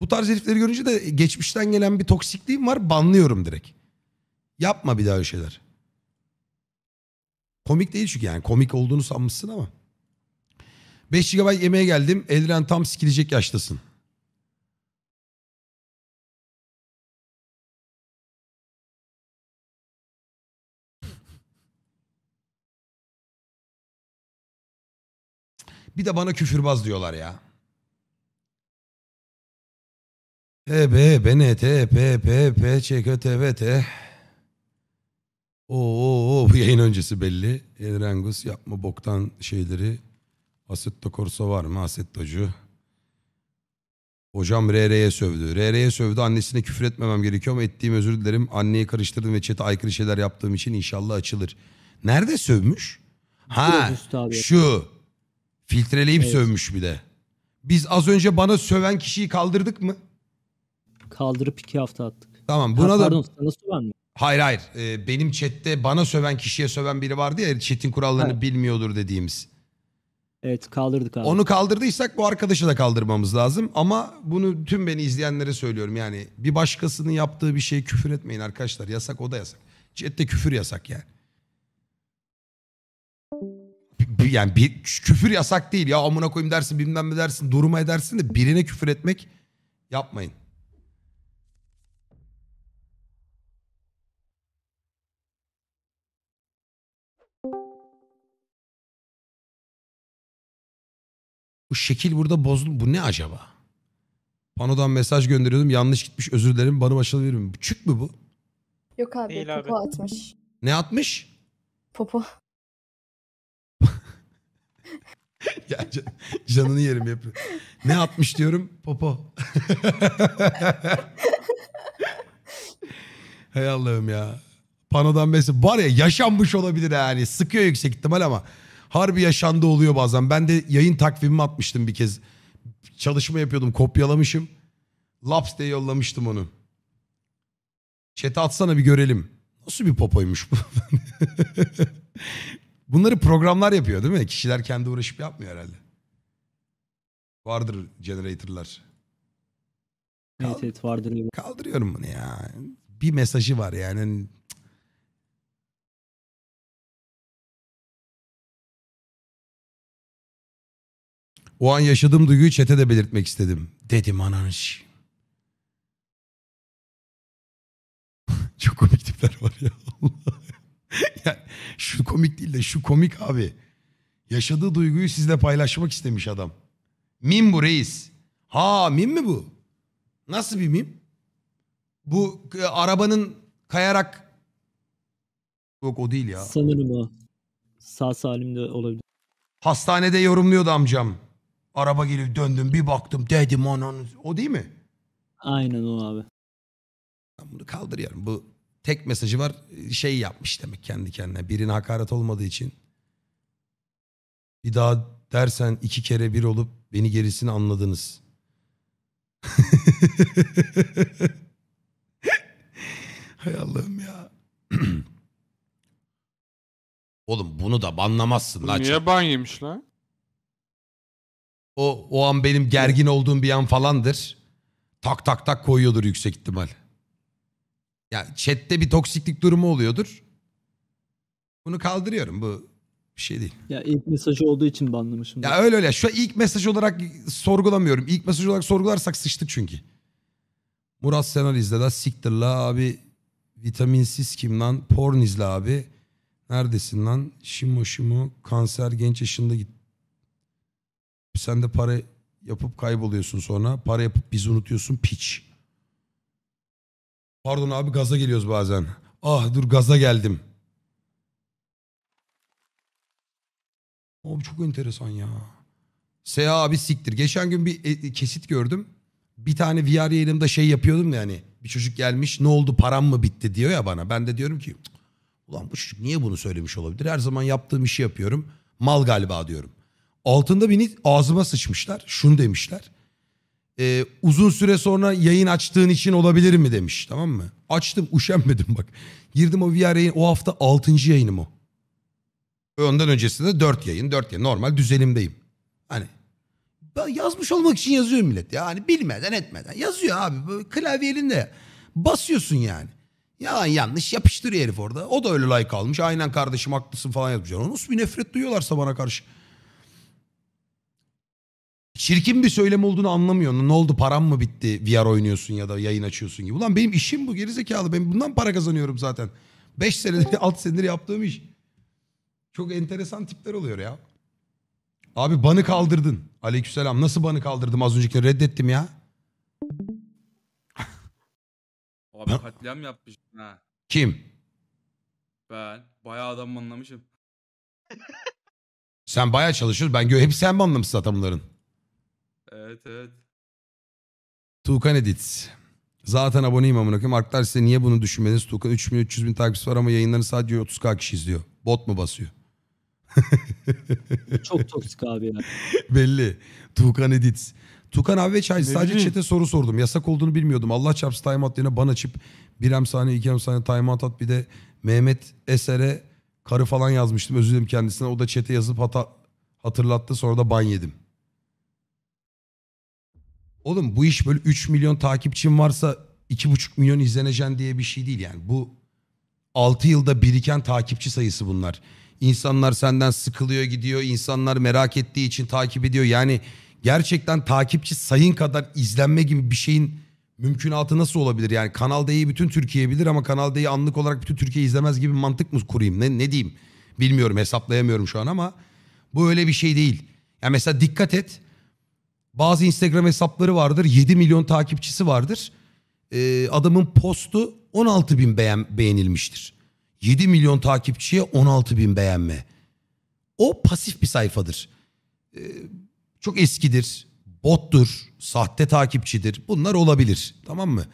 Bu tarz herifleri görünce de geçmişten gelen bir toksikliğim var banlıyorum direkt. Yapma bir daha öyle şeyler. Komik değil çünkü yani komik olduğunu sanmışsın ama. 5 GB yemeğe geldim. Eldiren tam sikilecek yaştasın. Bir de bana küfürbaz diyorlar ya. P P P P B B N T EB, BNT, T PÇK, TVT. Oo, bu yayın öncesi belli. Elrengus yapma boktan şeyleri. Assetto Corsa var mı? Assettocu. Hocam RR'ye sövdü. RR'ye sövdü. Annesine küfür etmemem gerekiyor ama ettiğim özür dilerim. Anneyi karıştırdım ve çete aykırı şeyler yaptığım için inşallah açılır. Nerede sövmüş? Ha şu. Filtreleyip evet. sövmüş bir de. Biz az önce bana söven kişiyi kaldırdık mı? kaldırıp iki hafta attık. Tamam buna ha, da... Pardon sana söven mi? Hayır hayır. Ee, benim chatte bana söven kişiye söven biri vardı ya chatin kurallarını evet. bilmiyordur dediğimiz. Evet kaldırdık abi. Onu kaldırdıysak bu arkadaşı da kaldırmamız lazım. Ama bunu tüm beni izleyenlere söylüyorum yani. Bir başkasının yaptığı bir şeye küfür etmeyin arkadaşlar. Yasak o da yasak. Chatte küfür yasak yani. Bir, yani bir, küfür yasak değil ya amına koyayım dersin bilmem ne dersin duruma edersin de birine küfür etmek yapmayın. Bu şekil burada bozuldu. Bu ne acaba? Panodan mesaj gönderiyordum. Yanlış gitmiş özür dilerim. Bana başarı verir mi? Küçük mü bu? Yok abi Değil popo abi. atmış. Ne atmış? Popo. ya can, canını yerim yapıyor. Ne atmış diyorum? Popo. Hay Allah'ım ya. Panodan mesela var ya yaşanmış olabilir yani. Sıkıyor yüksek ihtimal ama harbi yaşandı oluyor bazen. Ben de yayın takvimimi atmıştım bir kez. Çalışma yapıyordum kopyalamışım. Laps diye yollamıştım onu. Chat'e atsana bir görelim. Nasıl bir popoymuş bu? Bunları programlar yapıyor değil mi? Kişiler kendi uğraşıp yapmıyor herhalde. Vardır generator'lar. Evet, evet vardır. Kaldırıyorum bunu ya. Bir mesajı var yani. O an yaşadığım duyguyu çete de belirtmek istedim. Dedim ananı Çok komik tipler var ya. yani şu komik değil de şu komik abi. Yaşadığı duyguyu sizle paylaşmak istemiş adam. Mim bu reis. Ha mim mi bu? Nasıl bir mim? Bu e, arabanın kayarak... Yok o değil ya. Sanırım o. Sağ salim de olabilir. Hastanede yorumluyordu amcam. Araba gelip döndüm bir baktım dedim onun. O değil mi? Aynen o abi. Ben bunu kaldır yarın. Bu tek mesajı var. Şey yapmış demek kendi kendine. Birine hakaret olmadığı için. Bir daha dersen iki kere bir olup beni gerisini anladınız. Hay Allah'ım ya. Oğlum bunu da banlamazsın Bu lan. Niye ban yemiş lan? O, o an benim gergin olduğum bir an falandır. Tak tak tak koyuyordur yüksek ihtimal. Ya chatte bir toksiklik durumu oluyordur. Bunu kaldırıyorum. Bu bir şey değil. Ya ilk mesajı olduğu için banlamışım. Ya öyle öyle. Şu ilk mesaj olarak sorgulamıyorum. İlk mesaj olarak sorgularsak sıçtık çünkü. Murat Senar izle la siktir la abi. Vitaminsiz kim lan? Porn izle abi. Neredesin lan? Şimo şimo kanser genç yaşında gitti. Sen de para yapıp kayboluyorsun sonra. Para yapıp bizi unutuyorsun piç. Pardon abi gaza geliyoruz bazen. Ah dur gaza geldim. Abi çok enteresan ya. SEA abi siktir. Geçen gün bir e, e, kesit gördüm. Bir tane VR yayınımda şey yapıyordum ya hani. Bir çocuk gelmiş ne oldu param mı bitti diyor ya bana. Ben de diyorum ki ulan bu çocuk niye bunu söylemiş olabilir? Her zaman yaptığım işi yapıyorum. Mal galiba diyorum. Altında beni ağzıma sıçmışlar. Şunu demişler. Ee, uzun süre sonra yayın açtığın için olabilir mi demiş tamam mı? Açtım üşenmedim bak. Girdim o VR yayın o hafta 6. yayınım o. Ondan öncesinde 4 yayın 4 yayın normal düzenimdeyim. Hani yazmış olmak için yazıyor millet. Yani bilmeden etmeden yazıyor abi. Böyle klavye elinde basıyorsun yani. Yalan yanlış yapıştırıyor herif orada. O da öyle like almış. Aynen kardeşim haklısın falan yazmış. Onun bir nefret duyuyorlarsa bana karşı. Çirkin bir söylem olduğunu anlamıyor. Ne oldu param mı bitti VR oynuyorsun ya da yayın açıyorsun gibi. Ulan benim işim bu gerizekalı. Ben bundan para kazanıyorum zaten. 5 senedir 6 senedir yaptığım iş. Çok enteresan tipler oluyor ya. Abi banı kaldırdın. Aleykümselam. Nasıl banı kaldırdım az önceki reddettim ya. Abi katliam yapmışım ha. Kim? Ben bayağı adam anlamışım. Sen bayağı çalışıyorsun. Ben gö hep sen mi anlamışsın adamların? Evet evet. Tuğkan Edit. Zaten aboneyim amına koyayım. Arkadaşlar size niye bunu düşünmediniz? Tuğkan 3 milyon 300 bin takipçisi var ama yayınlarını sadece 30k kişi izliyor. Bot mu basıyor? Çok toksik abi ya. Belli. Tuğkan Edit. Tukan abi ve çaycı. Sadece bileyim? çete soru sordum. Yasak olduğunu bilmiyordum. Allah çarpsın timeout yerine bana çip bir hem saniye iki hem saniye timeout at. Bir de Mehmet Eser'e karı falan yazmıştım. Özür dilerim kendisine. O da çete yazıp hata hatırlattı. Sonra da ban yedim. Oğlum bu iş böyle 3 milyon takipçin varsa 2,5 milyon izleneceksin diye bir şey değil yani. Bu 6 yılda biriken takipçi sayısı bunlar. İnsanlar senden sıkılıyor gidiyor. insanlar merak ettiği için takip ediyor. Yani gerçekten takipçi sayın kadar izlenme gibi bir şeyin mümkün altı nasıl olabilir? Yani Kanal D'yi bütün Türkiye bilir ama Kanal D'yi anlık olarak bütün Türkiye izlemez gibi mantık mı kurayım? Ne, ne diyeyim? Bilmiyorum hesaplayamıyorum şu an ama bu öyle bir şey değil. Yani mesela dikkat et bazı Instagram hesapları vardır. 7 milyon takipçisi vardır. Ee, adamın postu 16 bin beğen, beğenilmiştir. 7 milyon takipçiye 16 bin beğenme. O pasif bir sayfadır. Ee, çok eskidir, bottur, sahte takipçidir. Bunlar olabilir tamam mı?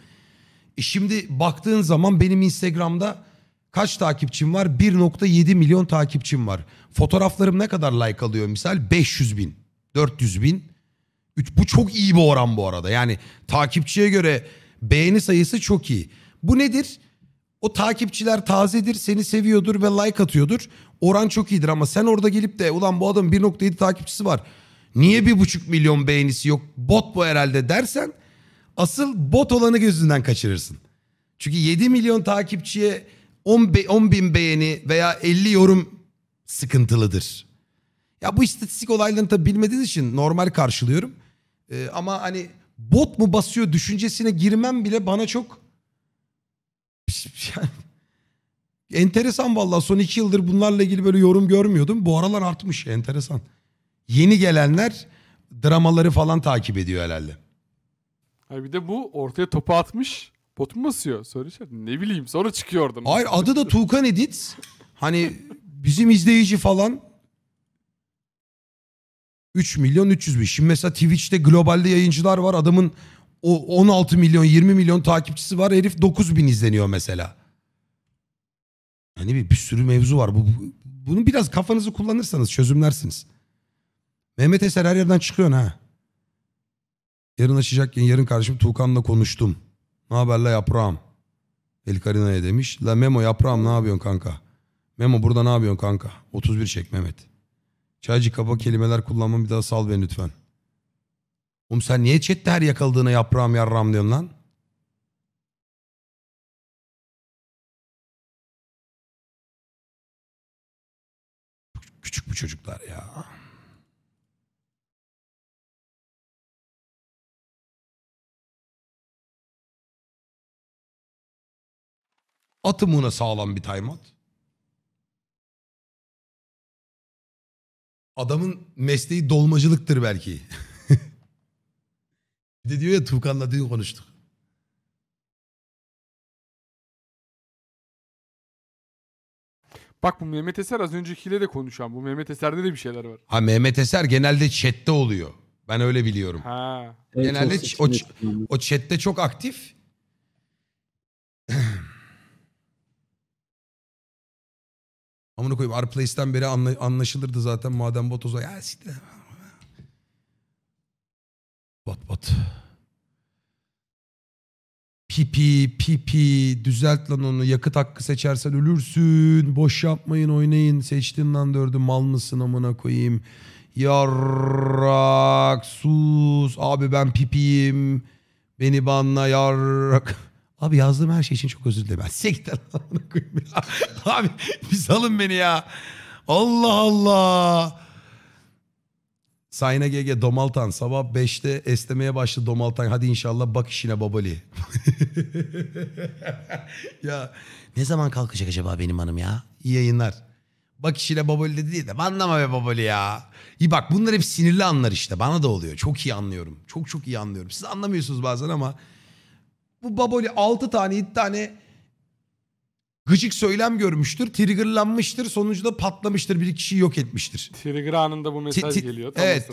E şimdi baktığın zaman benim Instagram'da kaç takipçim var? 1.7 milyon takipçim var. Fotoğraflarım ne kadar like alıyor misal? 500 bin, 400 bin, Üç, bu çok iyi bir oran bu arada. Yani takipçiye göre beğeni sayısı çok iyi. Bu nedir? O takipçiler tazedir, seni seviyordur ve like atıyordur. Oran çok iyidir ama sen orada gelip de ulan bu adamın 1.7 takipçisi var. Niye 1.5 milyon beğenisi yok? Bot bu herhalde dersen asıl bot olanı gözünden kaçırırsın. Çünkü 7 milyon takipçiye 10, be, 10 bin beğeni veya 50 yorum sıkıntılıdır. Ya bu istatistik olaylarını tabi bilmediğiniz için normal karşılıyorum. E, ama hani bot mu basıyor düşüncesine girmem bile bana çok enteresan vallahi son iki yıldır bunlarla ilgili böyle yorum görmüyordum. Bu aralar artmış enteresan. Yeni gelenler dramaları falan takip ediyor herhalde. Hayır bir de bu ortaya topu atmış. Bot mu basıyor? Sonra şey, ne bileyim sonra çıkıyordum. Hayır adı da Tuğkan Edit. Hani bizim izleyici falan 3 milyon 300 bin. Şimdi mesela Twitch'te globalde yayıncılar var. Adamın o 16 milyon 20 milyon takipçisi var. Herif 9 bin izleniyor mesela. Yani bir, bir sürü mevzu var. Bu, bunu biraz kafanızı kullanırsanız çözümlersiniz. Mehmet Eser her yerden çıkıyorsun ha. Yarın açacakken yarın kardeşim Tuğkan'la konuştum. Ne haber la yaprağım? El Karina'ya demiş. La Memo yaprağım ne yapıyorsun kanka? Memo burada ne yapıyorsun kanka? 31 çek Mehmet. Çaycı kaba kelimeler kullanma bir daha sal beni lütfen. Oğlum sen niye chatte her yakaladığına yaprağım yarram diyorsun lan? Küçük bu çocuklar ya. Atımına sağlam bir taymat. Adamın mesleği dolmacılıktır belki. bir de diyor ya Tuğkan'la dün konuştuk. Bak bu Mehmet Eser az öncekiyle de konuşan. Bu Mehmet Eser'de de bir şeyler var. Ha Mehmet Eser genelde chatte oluyor. Ben öyle biliyorum. Ha. Genelde ç- o, ç- o chatte çok aktif. Amına koyayım Arplace'ten beri anla, anlaşılırdı zaten madem Botoz'a. Ya siktir. bot. bat. Pipi pipi düzelt lan onu yakıt hakkı seçersen ölürsün. Boş yapmayın oynayın seçtin lan dördü mal mısın amına koyayım. Yarrak sus abi ben pipiyim. Beni banla yarrak. Abi yazdığım her şey için çok özür dilerim. Siktir Abi bir salın beni ya. Allah Allah. Sayna GG Domaltan sabah 5'te estemeye başladı Domaltan. Hadi inşallah bak işine babali. ya ne zaman kalkacak acaba benim hanım ya? İyi yayınlar. Bak işine babali dedi değil de anlama be babali ya. İyi bak bunlar hep sinirli anlar işte bana da oluyor. Çok iyi anlıyorum. Çok çok iyi anlıyorum. Siz anlamıyorsunuz bazen ama bu Baboli 6 tane 7 tane gıcık söylem görmüştür. Triggerlanmıştır. Sonucunda patlamıştır. Bir kişiyi yok etmiştir. Trigger anında bu mesaj Ti- ti- geliyor tam evet.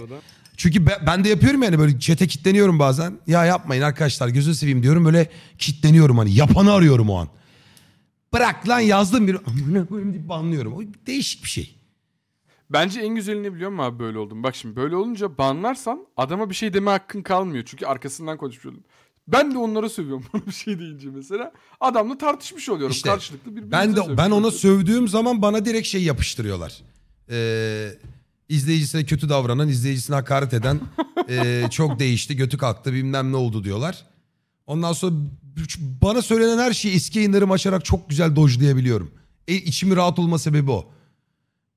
Çünkü be- ben de yapıyorum yani böyle çete kitleniyorum bazen. Ya yapmayın arkadaşlar gözünü seveyim diyorum. Böyle kitleniyorum hani yapanı arıyorum o an. Bırak lan yazdım bir amına koyayım deyip banlıyorum. O değişik bir şey. Bence en güzelini biliyor musun abi böyle oldum. Bak şimdi böyle olunca banlarsan adama bir şey deme hakkın kalmıyor. Çünkü arkasından konuşuyordun. Ben de onlara sövüyorum bana bir şey deyince mesela. Adamla tartışmış oluyorum İşte, karşılıklı bir Ben de ben ona sövdüğüm zaman bana direkt şey yapıştırıyorlar. Ee, izleyicisine kötü davranan, izleyicisine hakaret eden e, çok değişti, götü kalktı, bilmem ne oldu diyorlar. Ondan sonra bana söylenen her şeyi eski yayınlarımı açarak çok güzel dojlayabiliyorum. E, içimi rahat olma sebebi o.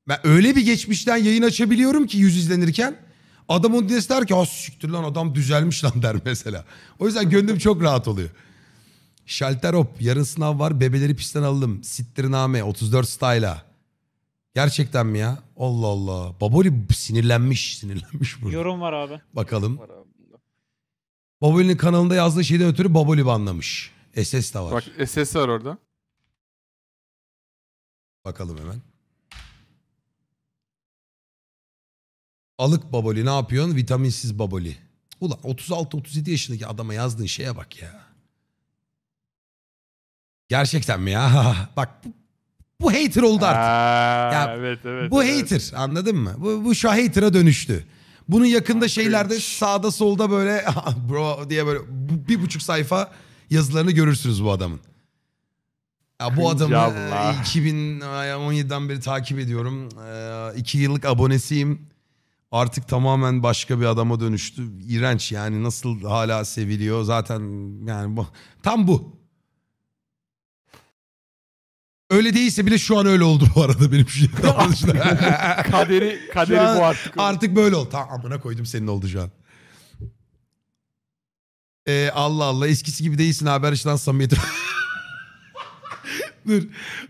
Ben öyle bir geçmişten yayın açabiliyorum ki yüz izlenirken Adam onu dese der ki az ah, siktir lan adam düzelmiş lan der mesela. O yüzden gönlüm çok rahat oluyor. Şalter hop yarın sınav var bebeleri pistten aldım. Sittirname 34 style'a. Gerçekten mi ya? Allah Allah. Baboli sinirlenmiş sinirlenmiş burada. Yorum var abi. Bakalım. Var Baboli'nin kanalında yazdığı şeyden ötürü Baboli banlamış. SS de var. Bak SS var orada. Bakalım hemen. Alık baboli ne yapıyorsun? Vitaminsiz baboli. Ulan 36-37 yaşındaki adama yazdığın şeye bak ya. Gerçekten mi ya? bak bu, bu hater oldu artık. Aa, ya, evet, evet, bu evet. hater anladın mı? Bu, bu şu hater'a dönüştü. Bunun yakında şeylerde sağda solda böyle bro diye böyle bir buçuk sayfa yazılarını görürsünüz bu adamın. Ya bu adamı 2017'den e, beri takip ediyorum. 2 e, yıllık abonesiyim artık tamamen başka bir adama dönüştü. İğrenç yani nasıl hala seviliyor zaten yani bu, tam bu. Öyle değilse bile şu an öyle oldu bu arada benim şu kaderi kaderi şu an, bu artık. Artık böyle oldu. Tamam amına koydum senin olacağın. Ee, Allah Allah eskisi gibi değilsin haber işten samimiyeti. Dur.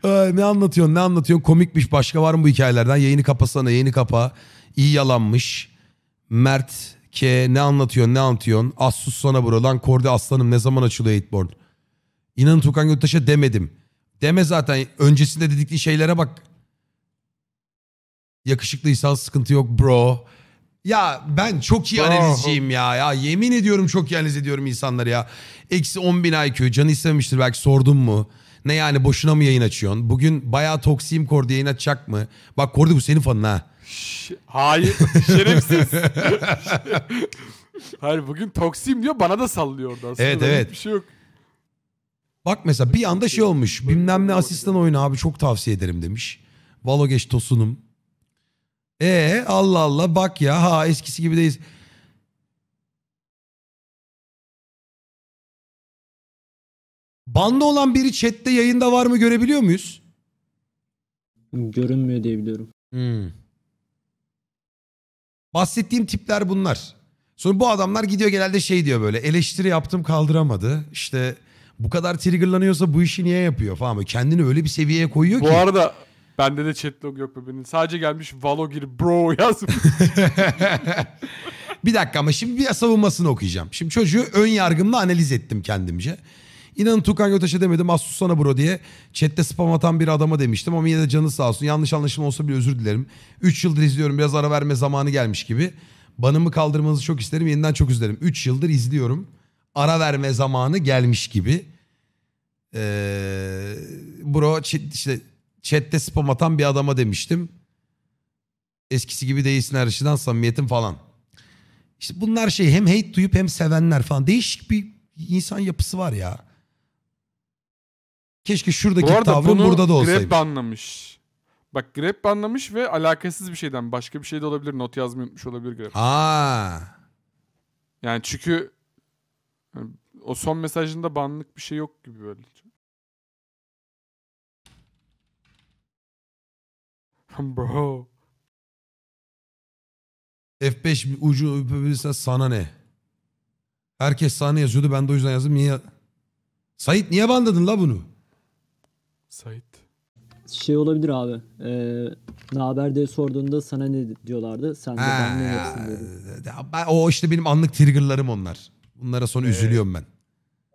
Ee, ne anlatıyorsun ne anlatıyorsun komikmiş başka var mı bu hikayelerden yayını kapasana yayını kapa iyi yalanmış. Mert K ne anlatıyor, ne anlatıyorsun? Az sana bro lan Kordi aslanım ne zaman açılıyor Eightborn? İnan Tukan Göktaş'a demedim. Deme zaten öncesinde dedikleri şeylere bak. Yakışıklıysan sıkıntı yok bro. Ya ben çok iyi analizciyim ya. Ya yemin ediyorum çok iyi analiz ediyorum insanları ya. Eksi 10 bin IQ. Canı istememiştir belki sordun mu? Ne yani boşuna mı yayın açıyorsun? Bugün bayağı toksiyim Kordi yayın açacak mı? Bak Kordi bu senin fanın ha. Ş- Hayır. Şerefsiz. Hayır bugün toksiyim diyor bana da sallıyor orada aslında. Evet, Böyle evet. Bir şey yok. Bak mesela bir anda şey olmuş. Bilmem ne asistan oyunu abi çok tavsiye ederim demiş. Valo geç tosunum. E Allah Allah bak ya ha eskisi gibi deyiz. Banda olan biri chatte yayında var mı görebiliyor muyuz? Görünmüyor diye biliyorum. Hmm. Bahsettiğim tipler bunlar. Sonra bu adamlar gidiyor genelde şey diyor böyle eleştiri yaptım kaldıramadı. İşte bu kadar triggerlanıyorsa bu işi niye yapıyor falan. Böyle kendini öyle bir seviyeye koyuyor Bu ki. arada bende de chatlog yok bebeğin. Sadece gelmiş valo gir bro yazmış. bir dakika ama şimdi bir savunmasını okuyacağım. Şimdi çocuğu ön yargımla analiz ettim kendimce. İnanın Tukan Götaş'a demedim az sana bro diye. Chatte spam atan bir adama demiştim ama yine de canı sağ olsun. Yanlış anlaşılma olsa bile özür dilerim. 3 yıldır izliyorum biraz ara verme zamanı gelmiş gibi. Banımı kaldırmanızı çok isterim yeniden çok üzlerim. 3 yıldır izliyorum. Ara verme zamanı gelmiş gibi. Ee, bro işte chatte spam atan bir adama demiştim. Eskisi gibi değilsin her şeyden samimiyetin falan. İşte bunlar şey hem hate duyup hem sevenler falan. Değişik bir insan yapısı var ya. Keşke şuradaki Bu arada tavrım bunu burada da olsaymış. Grab anlamış. Bak Grab anlamış ve alakasız bir şeyden başka bir şey de olabilir. Not yazmayı unutmuş olabilir Grab. Aa. Yani çünkü o son mesajında banlık bir şey yok gibi böyle. Bro. F5 ucu öpebilirsen sana ne? Herkes sana yazıyordu ben de o yüzden yazdım. Niye? Sait niye bandladın la bunu? Sait. Şey olabilir abi. E, ne haber diye sorduğunda sana ne diyorlardı? Sen de ben ne dedi. E, ben, o işte benim anlık triggerlarım onlar. Bunlara sonra ee, üzülüyorum ben.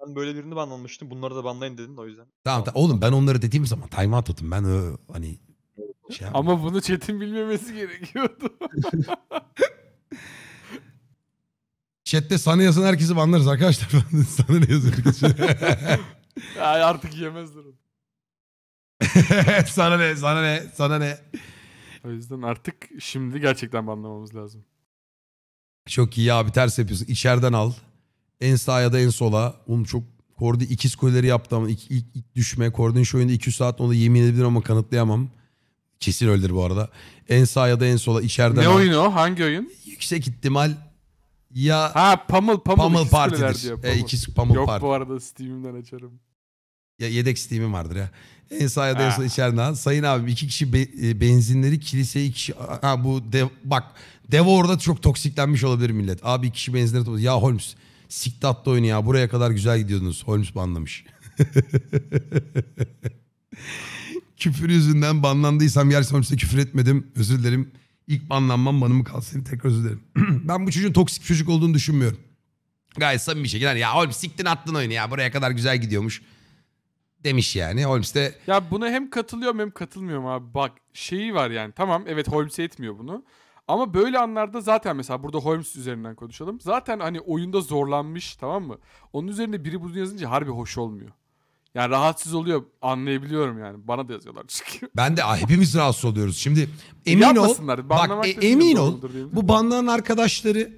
Ben böyle birini ben almıştım. Bunları da banlayın dedin o yüzden. Tamam, tamam. oğlum ben onları dediğim zaman time out atın. Ben ö, hani şey Ama bunu Çetin bilmemesi gerekiyordu. Chat'te sana yazan herkesi banlarız arkadaşlar. sana ne yazıyor? yani artık yemezler onu. sana ne sana ne sana ne. O yüzden artık şimdi gerçekten banlamamız lazım. Çok iyi abi ters yapıyorsun. İçeriden al. En sağa ya da en sola. Oğlum çok Kordi ikiz kuleleri yaptı ama ilk, ilk, ilk düşme. kordin şu oyunda 200 saat onu yemin edebilirim ama kanıtlayamam. Kesin öldür bu arada. En sağa ya da en sola içeriden Ne al. oyunu o? Hangi oyun? Yüksek ihtimal ya Ha Pummel Pummel, Pummel ikiz Parti'dir. Diyor, e, Pummel. E, ikiz Pummel Yok Party. bu arada Steam'den açarım. Ya yedek steam'im vardır ya. En sağ ya en sol içeriden Sayın abim iki kişi be- e, benzinleri kiliseye iki kişi... Ha bu dev, bak Devo orada çok toksiklenmiş olabilir millet. Abi iki kişi benzinleri topladı. Ya Holmes sikti attı oyunu ya. Buraya kadar güzel gidiyordunuz. Holmes banlamış. küfür yüzünden banlandıysam yer sonuçta küfür etmedim. Özür dilerim. İlk banlanmam banımı kalsın. Tekrar özür dilerim. ben bu çocuğun toksik çocuk olduğunu düşünmüyorum. Gayet samimi bir şekilde. ya Holmes siktin attın oyunu ya. Buraya kadar güzel gidiyormuş demiş yani. Holmes de... Ya buna hem katılıyorum hem katılmıyorum abi. Bak şeyi var yani tamam evet Holmes etmiyor bunu. Ama böyle anlarda zaten mesela burada Holmes üzerinden konuşalım. Zaten hani oyunda zorlanmış tamam mı? Onun üzerinde biri bunu yazınca harbi hoş olmuyor. Yani rahatsız oluyor anlayabiliyorum yani. Bana da yazıyorlar çünkü. Ben de ah, hepimiz rahatsız oluyoruz. Şimdi emin ol. Bak e, emin ol. E, bu banlanan arkadaşları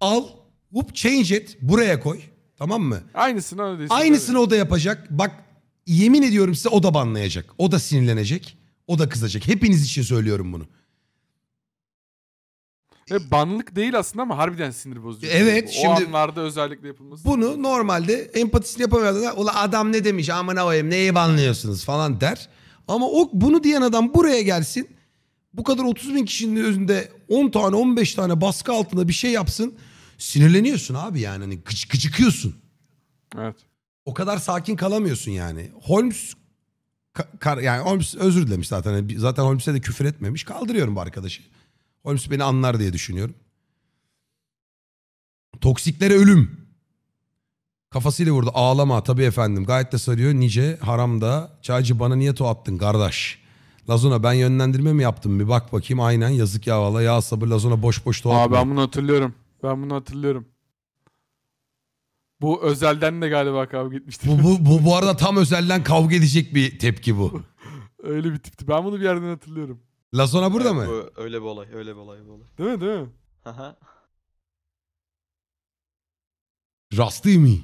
al, whoop change it buraya koy. Tamam mı? Aynısını Aynısını o da yapacak. Bak yemin ediyorum size o da banlayacak. O da sinirlenecek. O da kızacak. Hepiniz için söylüyorum bunu. Ve banlık değil aslında ama harbiden sinir bozucu. Evet. O şimdi, anlarda özellikle yapılması. Bunu normalde empatisini yapamayanlar ola adam ne demiş aman avayım neyi banlıyorsunuz falan der. Ama o bunu diyen adam buraya gelsin. Bu kadar 30 bin kişinin önünde 10 tane 15 tane baskı altında bir şey yapsın. Sinirleniyorsun abi yani hani gıcıkıyorsun. Evet o kadar sakin kalamıyorsun yani. Holmes kar, yani Holmes özür dilemiş zaten. Hani zaten Holmes'e de küfür etmemiş. Kaldırıyorum bu arkadaşı. Holmes beni anlar diye düşünüyorum. Toksiklere ölüm. Kafasıyla vurdu. Ağlama tabii efendim. Gayet de sarıyor. Nice haramda. Çaycı bana niye to attın kardeş? Lazona ben yönlendirme mi yaptım bir bak bakayım. Aynen yazık ya valla. Ya sabır Lazona boş boş to Aa, ben bunu hatırlıyorum. Ben bunu hatırlıyorum. Bu özelden de galiba kavga etmişti. Bu, bu, bu, bu arada tam özelden kavga edecek bir tepki bu. öyle bir tipti. Ben bunu bir yerden hatırlıyorum. Lazona burada mı? Bu- Öyle bir olay, öyle bir olay, bir olay. Değil mi değil mi? Haha. Rastı mı?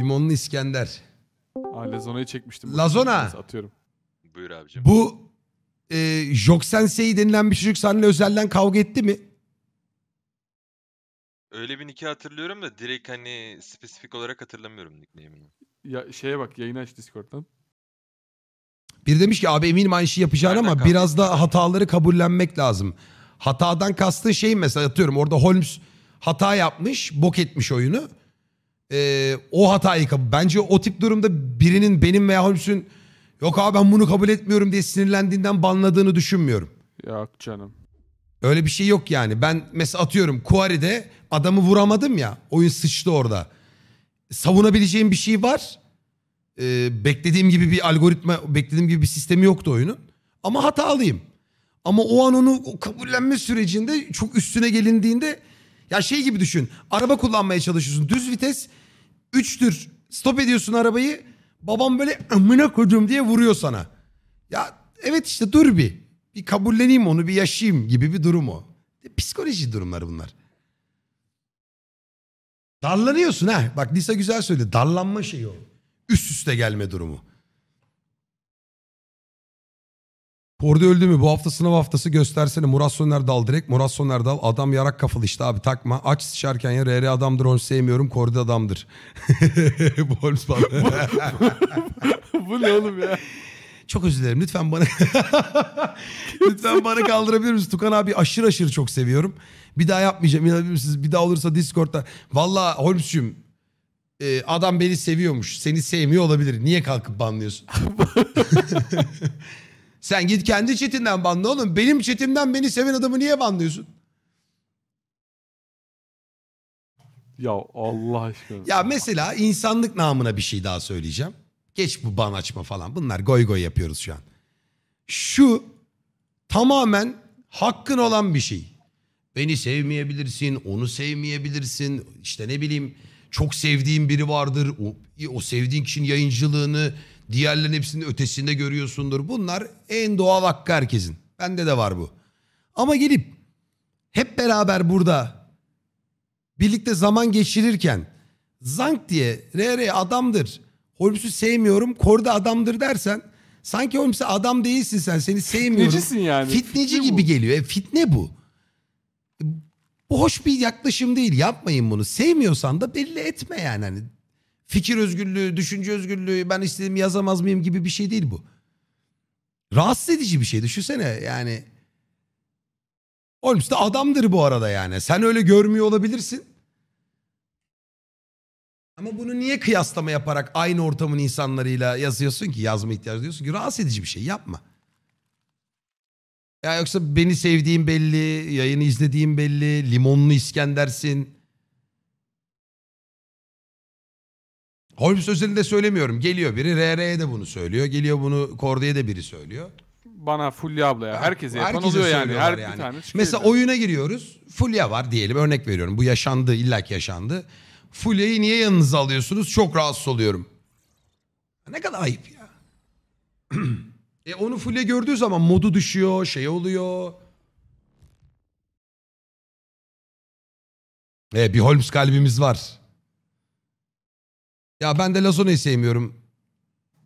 Limonlu İskender. Aa, Lazona'yı çekmiştim. Lazona! Atıyorum. Buyur abicim. Bu e, Joksense'yi denilen bir çocuk seninle özelden kavga etti mi? Öyle bir nikah hatırlıyorum da direkt hani spesifik olarak hatırlamıyorum nickname'ini. Ya şeye bak yayını aç Discord'dan. Bir demiş ki abi eminim aynı şeyi yapacağını Nereden ama kaldı? biraz da hataları kabullenmek lazım. Hatadan kastın şey mesela atıyorum orada Holmes hata yapmış, bok etmiş oyunu. Ee, o hatayı kabul. Bence o tip durumda birinin benim veya Holmes'ün yok abi ben bunu kabul etmiyorum diye sinirlendiğinden banladığını düşünmüyorum. Yok canım. Öyle bir şey yok yani. Ben mesela atıyorum Kuari'de adamı vuramadım ya. Oyun sıçtı orada. Savunabileceğim bir şey var. Ee, beklediğim gibi bir algoritma, beklediğim gibi bir sistemi yoktu oyunun. Ama hatalıyım. Ama o an onu o kabullenme sürecinde çok üstüne gelindiğinde ya şey gibi düşün. Araba kullanmaya çalışıyorsun. Düz vites Üçtür. Stop ediyorsun arabayı. Babam böyle amına koydum diye vuruyor sana. Ya evet işte dur bir bir kabulleneyim onu bir yaşayayım gibi bir durum o. E, psikoloji durumları bunlar. Dallanıyorsun ha. Bak Lisa güzel söyledi. Dallanma şeyi o. Üst üste gelme durumu. Kordi öldü mü? Bu hafta sınav haftası göstersene. Murat Soner dal direkt. Murat Soner dal. Adam yarak kafalı işte abi takma. Aç sıçarken ya RR adamdır onu sevmiyorum. Kordi adamdır. bu, bu, bu ne oğlum ya? Çok özür dilerim. Lütfen bana lütfen bana kaldırabilir misiniz? Tukan abi aşırı aşırı çok seviyorum. Bir daha yapmayacağım. İnanabilir misiniz? Bir daha olursa Discord'da. Valla Holmes'cüğüm e, adam beni seviyormuş. Seni sevmiyor olabilir. Niye kalkıp banlıyorsun? Sen git kendi chatinden banla oğlum. Benim çetimden beni seven adamı niye banlıyorsun? Ya Allah aşkına. Ya mesela insanlık namına bir şey daha söyleyeceğim. Geç bu ban açma falan. Bunlar goy goy yapıyoruz şu an. Şu tamamen hakkın olan bir şey. Beni sevmeyebilirsin, onu sevmeyebilirsin. İşte ne bileyim çok sevdiğin biri vardır. O, o sevdiğin kişinin yayıncılığını diğerlerin hepsinin ötesinde görüyorsundur. Bunlar en doğal hakkı herkesin. Bende de var bu. Ama gelip hep beraber burada birlikte zaman geçirirken zank diye re re adamdır Holmes'u sevmiyorum. Korda adamdır dersen sanki Holmes'e adam değilsin sen. Seni sevmiyorum. Fitnecisin yani. Fitneci Fitne gibi bu. geliyor. E, fitne bu. Bu hoş bir yaklaşım değil. Yapmayın bunu. Sevmiyorsan da belli etme yani. Hani fikir özgürlüğü, düşünce özgürlüğü, ben istediğimi yazamaz mıyım gibi bir şey değil bu. Rahatsız edici bir şey. Düşünsene yani. Holmes de adamdır bu arada yani. Sen öyle görmüyor olabilirsin. Ama bunu niye kıyaslama yaparak aynı ortamın insanlarıyla yazıyorsun ki? Yazma ihtiyacı diyorsun ki rahatsız edici bir şey yapma. Ya yoksa beni sevdiğin belli, yayını izlediğin belli, limonlu İskender'sin. Holmes özelinde söylemiyorum. Geliyor biri RR'ye de bunu söylüyor. Geliyor bunu Kordi'ye de biri söylüyor. Bana Fulya ablaya herkese yapan Herkese oluyor yani. söylüyorlar Her bir tane Mesela oyuna giriyoruz. Fulya var diyelim örnek veriyorum. Bu yaşandı illaki yaşandı. Fulya'yı niye yanınıza alıyorsunuz? Çok rahatsız oluyorum. Ne kadar ayıp ya. e onu Fulya gördüğü zaman modu düşüyor, şey oluyor. E bir Holmes kalbimiz var. Ya ben de Lazona'yı sevmiyorum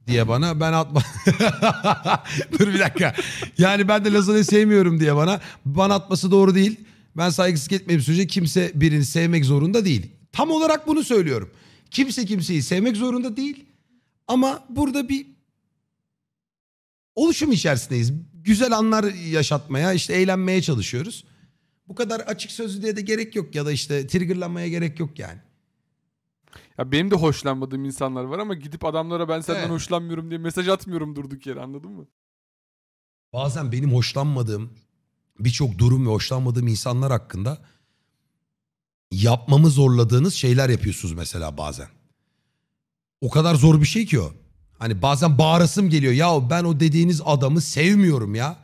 diye bana ben atma dur bir dakika yani ben de lazanyayı sevmiyorum diye bana bana atması doğru değil ben saygısızlık etmeyip sürece kimse birini sevmek zorunda değil Tam olarak bunu söylüyorum. Kimse kimseyi sevmek zorunda değil. Ama burada bir oluşum içerisindeyiz. Güzel anlar yaşatmaya, işte eğlenmeye çalışıyoruz. Bu kadar açık sözlü diye de gerek yok ya da işte triggerlanmaya gerek yok yani. Ya benim de hoşlanmadığım insanlar var ama gidip adamlara ben senden evet. hoşlanmıyorum diye mesaj atmıyorum durduk yere anladın mı? Bazen benim hoşlanmadığım birçok durum ve hoşlanmadığım insanlar hakkında yapmamı zorladığınız şeyler yapıyorsunuz mesela bazen. O kadar zor bir şey ki o. Hani bazen bağırasım geliyor. Ya ben o dediğiniz adamı sevmiyorum ya.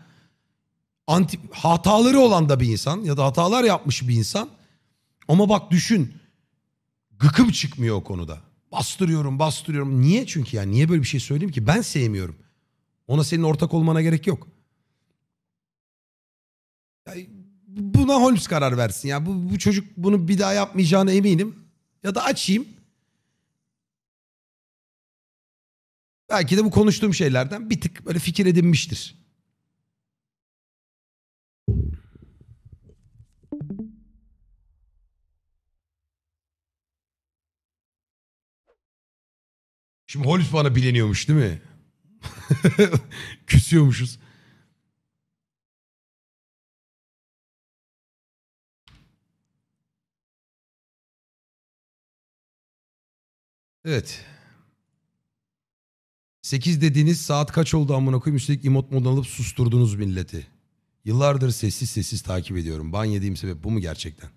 Anti, hataları olan da bir insan ya da hatalar yapmış bir insan. Ama bak düşün. Gıkım çıkmıyor o konuda. Bastırıyorum bastırıyorum. Niye çünkü ya? Niye böyle bir şey söyleyeyim ki? Ben sevmiyorum. Ona senin ortak olmana gerek yok. Yani buna Holmes karar versin. Ya bu, bu çocuk bunu bir daha yapmayacağına eminim. Ya da açayım. Belki de bu konuştuğum şeylerden bir tık böyle fikir edinmiştir. Şimdi Holmes bana bileniyormuş değil mi? Küsüyormuşuz. Evet. 8 dediğiniz saat kaç oldu amına koyayım üstelik imot mod alıp susturdunuz milleti. Yıllardır sessiz sessiz takip ediyorum. Ban yediğim sebep bu mu gerçekten?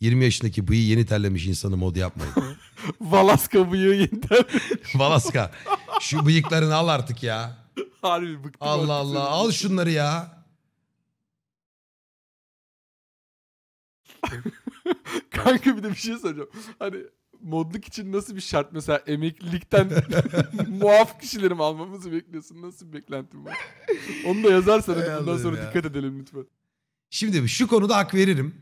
20 yaşındaki bıyığı yeni terlemiş insanı mod yapmayın. Valaska bıyığı yeni terlemiş. Valaska. Şu bıyıklarını al artık ya. Harbi bıktım. Allah Allah al şunları ya. Kanka bir de bir şey soracağım. Hani modluk için nasıl bir şart mesela emeklilikten muaf kişileri mi almamızı bekliyorsun? Nasıl bir beklentin var? Onu da yazarsana Hay bundan sonra ya. dikkat edelim lütfen. Şimdi şu konuda hak veririm.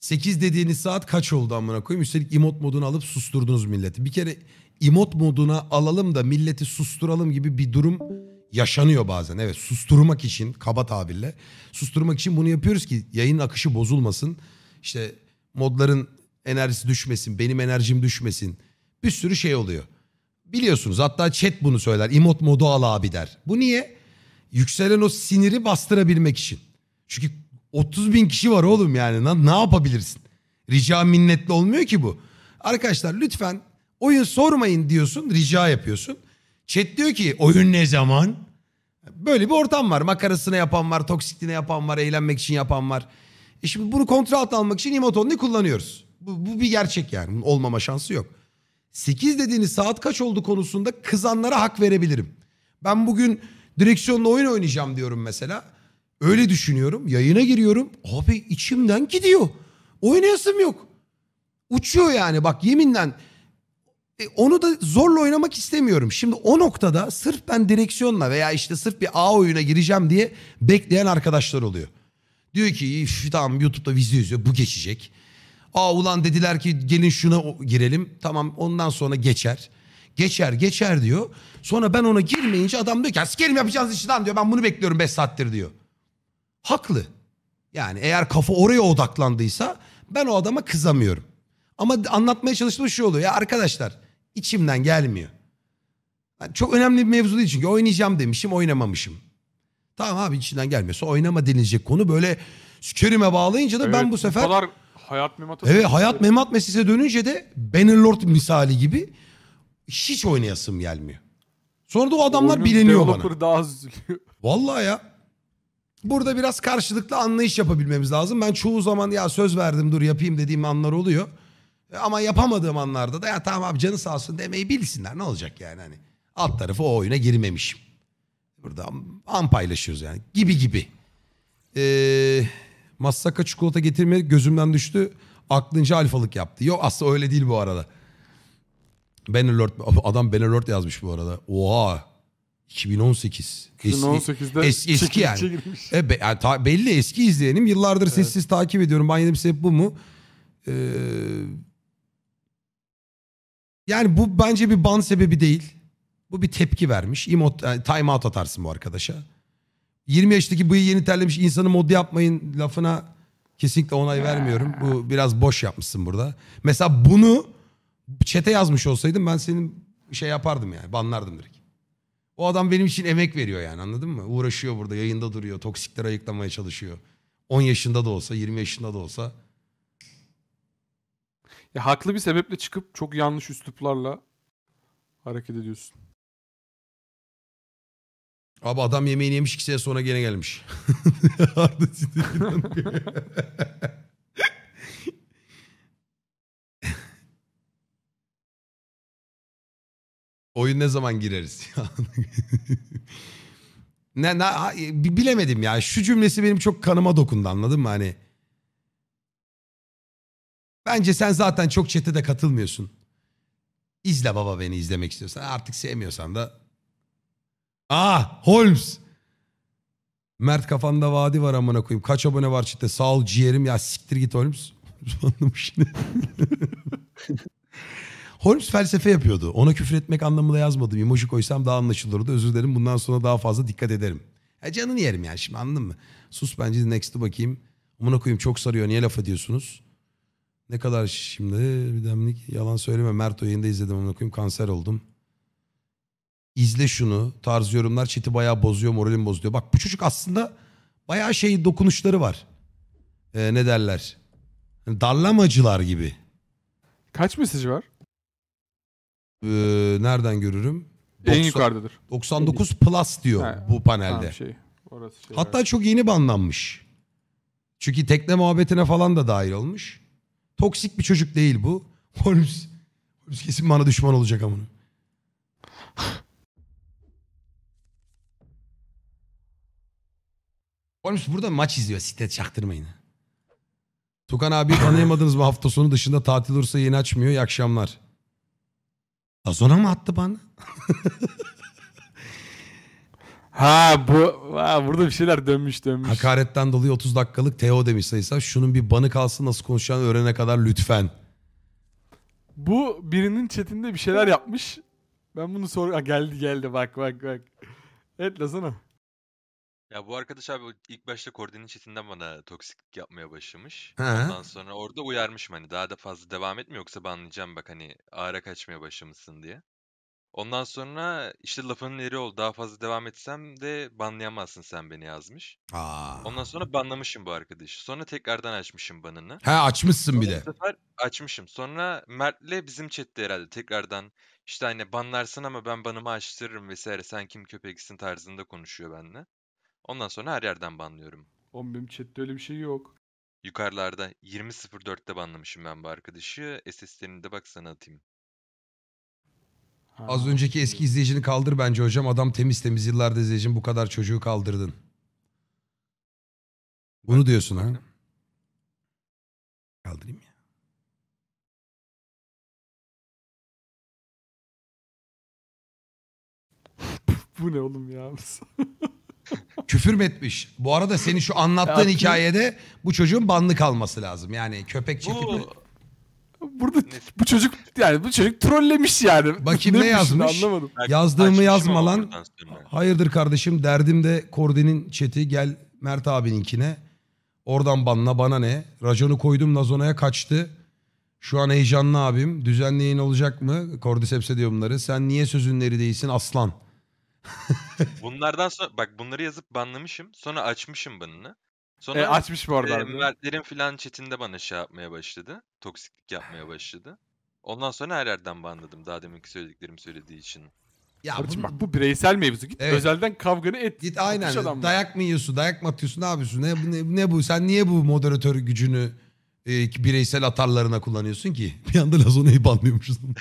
8 dediğiniz saat kaç oldu amına koyayım? Üstelik imot modunu alıp susturdunuz milleti. Bir kere imot moduna alalım da milleti susturalım gibi bir durum yaşanıyor bazen. Evet susturmak için kaba tabirle susturmak için bunu yapıyoruz ki yayın akışı bozulmasın. İşte modların enerjisi düşmesin, benim enerjim düşmesin. Bir sürü şey oluyor. Biliyorsunuz hatta chat bunu söyler. Emot modu al abi der. Bu niye? Yükselen o siniri bastırabilmek için. Çünkü 30 bin kişi var oğlum yani. Lan ne yapabilirsin? Rica minnetli olmuyor ki bu. Arkadaşlar lütfen oyun sormayın diyorsun. Rica yapıyorsun. Chat diyor ki oyun ne zaman? Böyle bir ortam var. Makarasına yapan var, toksikliğine yapan var, eğlenmek için yapan var. E şimdi bunu kontrol altına almak için emotonunu kullanıyoruz. Bu, bu bir gerçek yani. olmama şansı yok. 8 dediğiniz saat kaç oldu konusunda kızanlara hak verebilirim. Ben bugün direksiyonla oyun oynayacağım diyorum mesela. Öyle düşünüyorum. Yayına giriyorum. Abi içimden gidiyor. Oynayasım yok. Uçuyor yani bak yeminle. E, onu da zorla oynamak istemiyorum. Şimdi o noktada sırf ben direksiyonla veya işte sırf bir A oyuna gireceğim diye bekleyen arkadaşlar oluyor. Diyor ki tamam YouTube'da video izliyor bu geçecek. Aa ulan dediler ki gelin şuna girelim. Tamam ondan sonra geçer. Geçer geçer diyor. Sonra ben ona girmeyince adam diyor ki askerim yapacağınız işi lan diyor. Ben bunu bekliyorum 5 saattir diyor. Haklı. Yani eğer kafa oraya odaklandıysa ben o adama kızamıyorum. Ama anlatmaya çalıştığım şu oluyor. Ya arkadaşlar içimden gelmiyor. Yani çok önemli bir mevzu değil çünkü oynayacağım demişim oynamamışım. Tamam abi içinden gelmiyorsa oynama denilecek konu böyle sükörüme bağlayınca da evet, ben bu sefer... Bu kadar Hayat Memat'a Evet hayat memat meselesine dönünce de Bannerlord misali gibi hiç oynayasım gelmiyor. Sonra da o adamlar Oyunun bileniyor bana. developer'ı daha üzülüyor. Vallahi ya. Burada biraz karşılıklı anlayış yapabilmemiz lazım. Ben çoğu zaman ya söz verdim dur yapayım dediğim anlar oluyor. E, ama yapamadığım anlarda da ya tamam abi canı sağ olsun demeyi bilsinler ne olacak yani hani. Alt tarafı o oyuna girmemişim. Burada an paylaşıyoruz yani gibi gibi. Ee, Massaka çikolata getirmedi gözümden düştü. Aklınca alfalık yaptı. Yok aslında öyle değil bu arada. Bannerlord adam Bannerlord yazmış bu arada. Oha 2018. Eski, 2018'de es, eski çekil, yani. E, be, yani ta, belli eski izleyenim. Yıllardır evet. sessiz takip ediyorum. Banya'da bir sebep bu mu? Ee, yani bu bence bir ban sebebi değil. Bu bir tepki vermiş. Emot, yani time out atarsın bu arkadaşa. 20 yaşındaki bıyığı yeni terlemiş insanı mod yapmayın lafına kesinlikle onay vermiyorum. Bu biraz boş yapmışsın burada. Mesela bunu çete yazmış olsaydım ben senin şey yapardım yani banlardım direkt. O adam benim için emek veriyor yani anladın mı? Uğraşıyor burada yayında duruyor. Toksikleri ayıklamaya çalışıyor. 10 yaşında da olsa 20 yaşında da olsa. Ya haklı bir sebeple çıkıp çok yanlış üsluplarla hareket ediyorsun. Abi adam yemeğini yemiş iki sene sonra gene gelmiş. Oyun ne zaman gireriz? ne, ne, bilemedim ya. Şu cümlesi benim çok kanıma dokundu anladın mı? Hani Bence sen zaten çok çete de katılmıyorsun. İzle baba beni izlemek istiyorsan. Artık sevmiyorsan da Ah Holmes. Mert kafanda vadi var amına koyayım. Kaç abone var çifte? Sağ ol ciğerim ya siktir git Holmes. Anladım şimdi. Holmes felsefe yapıyordu. Ona küfür etmek anlamında yazmadım. Emoji koysam daha anlaşılırdı. Özür dilerim. Bundan sonra daha fazla dikkat ederim. Ya canını yerim yani şimdi anladın mı? Sus bence next'i bakayım. Amına koyayım çok sarıyor. Niye laf ediyorsunuz? Ne kadar şimdi bir demlik yalan söyleme. Mert o yayında izledim amına koyayım kanser oldum izle şunu tarz yorumlar chat'i bayağı bozuyor moralim bozuyor. Bak bu çocuk aslında bayağı şey dokunuşları var. Ee, ne derler? Hani darlamacılar gibi. Kaç mesajı var? Ee, nereden görürüm? en 90, yukarıdadır. 99 plus diyor He, bu panelde. Tamam, şey, orası şey Hatta var. çok yeni banlanmış. Çünkü tekne muhabbetine falan da dahil olmuş. Toksik bir çocuk değil bu. Holmes, Holmes kesin bana düşman olacak amına. Oğlum burada maç izliyor. site çaktırmayın. Tukan abi tanıyamadınız mı hafta sonu dışında tatil olursa yeni açmıyor. İyi akşamlar. Lazona mı attı bana? Ha bu ha, burada bir şeyler dönmüş dönmüş. Hakaretten dolayı 30 dakikalık TO demiş sayısı. Şunun bir banı kalsın nasıl konuşacağını öğrene kadar lütfen. Bu birinin chatinde bir şeyler yapmış. Ben bunu sor, Ha, geldi geldi bak bak bak. Evet lazana. Ya bu arkadaş abi ilk başta Kordi'nin chatinden bana toksik yapmaya başlamış. He. Ondan sonra orada uyarmışım hani daha da fazla devam etme yoksa banlayacağım bak hani ağrı kaçmaya başlamışsın diye. Ondan sonra işte lafının eri oldu. Daha fazla devam etsem de banlayamazsın sen beni yazmış. Ondan sonra banlamışım bu arkadaşı. Sonra tekrardan açmışım banını. He açmışsın bir de. bu sefer açmışım. Sonra Mert'le bizim chatte herhalde tekrardan işte hani banlarsın ama ben banımı açtırırım vesaire sen kim köpeksin tarzında konuşuyor benimle. Ondan sonra her yerden banlıyorum. Oğlum benim chatte öyle bir şey yok. Yukarılarda 20.04'te banlamışım ben bu arkadaşı. SS'lerini de bak sana atayım. Ha. Az önceki eski izleyicini kaldır bence hocam. Adam temiz temiz yıllarda izleyicin bu kadar çocuğu kaldırdın. Bunu diyorsun ha. Kaldırayım ya. bu ne oğlum ya? Küfür mü etmiş? Bu arada senin şu anlattığın hikayede bu çocuğun banlı kalması lazım. Yani köpek çekip. Bu, burada bu çocuk yani bu çocuk trollemiş yani. Bakayım ne yazmış? Anlamadım. Yazdığımı yazma lan. Hayırdır kardeşim derdim de Kordi'nin chat'i gel Mert abininkine. Oradan banla bana ne? Raconu koydum Nazona'ya kaçtı. Şu an heyecanlı abim. düzenleyin yayın olacak mı? Cordyceps ediyor bunları. Sen niye sözünleri değilsin aslan? Bunlardan sonra bak bunları yazıp banlamışım. Sonra açmışım banını. Sonra e, açmış mı arada. E, Mertlerin filan chatinde bana şey yapmaya başladı. Toksiklik yapmaya başladı. Ondan sonra her yerden banladım. Daha deminki söylediklerimi söylediği için. Ya Karıcığım, bak bu bireysel mevzu. Git evet. özelden kavganı et. Git aynen. Dayak mı yiyorsun? Dayak mı atıyorsun? Ne yapıyorsun? Ne, ne, ne bu? Sen niye bu moderatör gücünü e, bireysel atarlarına kullanıyorsun ki. Bir anda Lazona'yı banlıyormuşsun.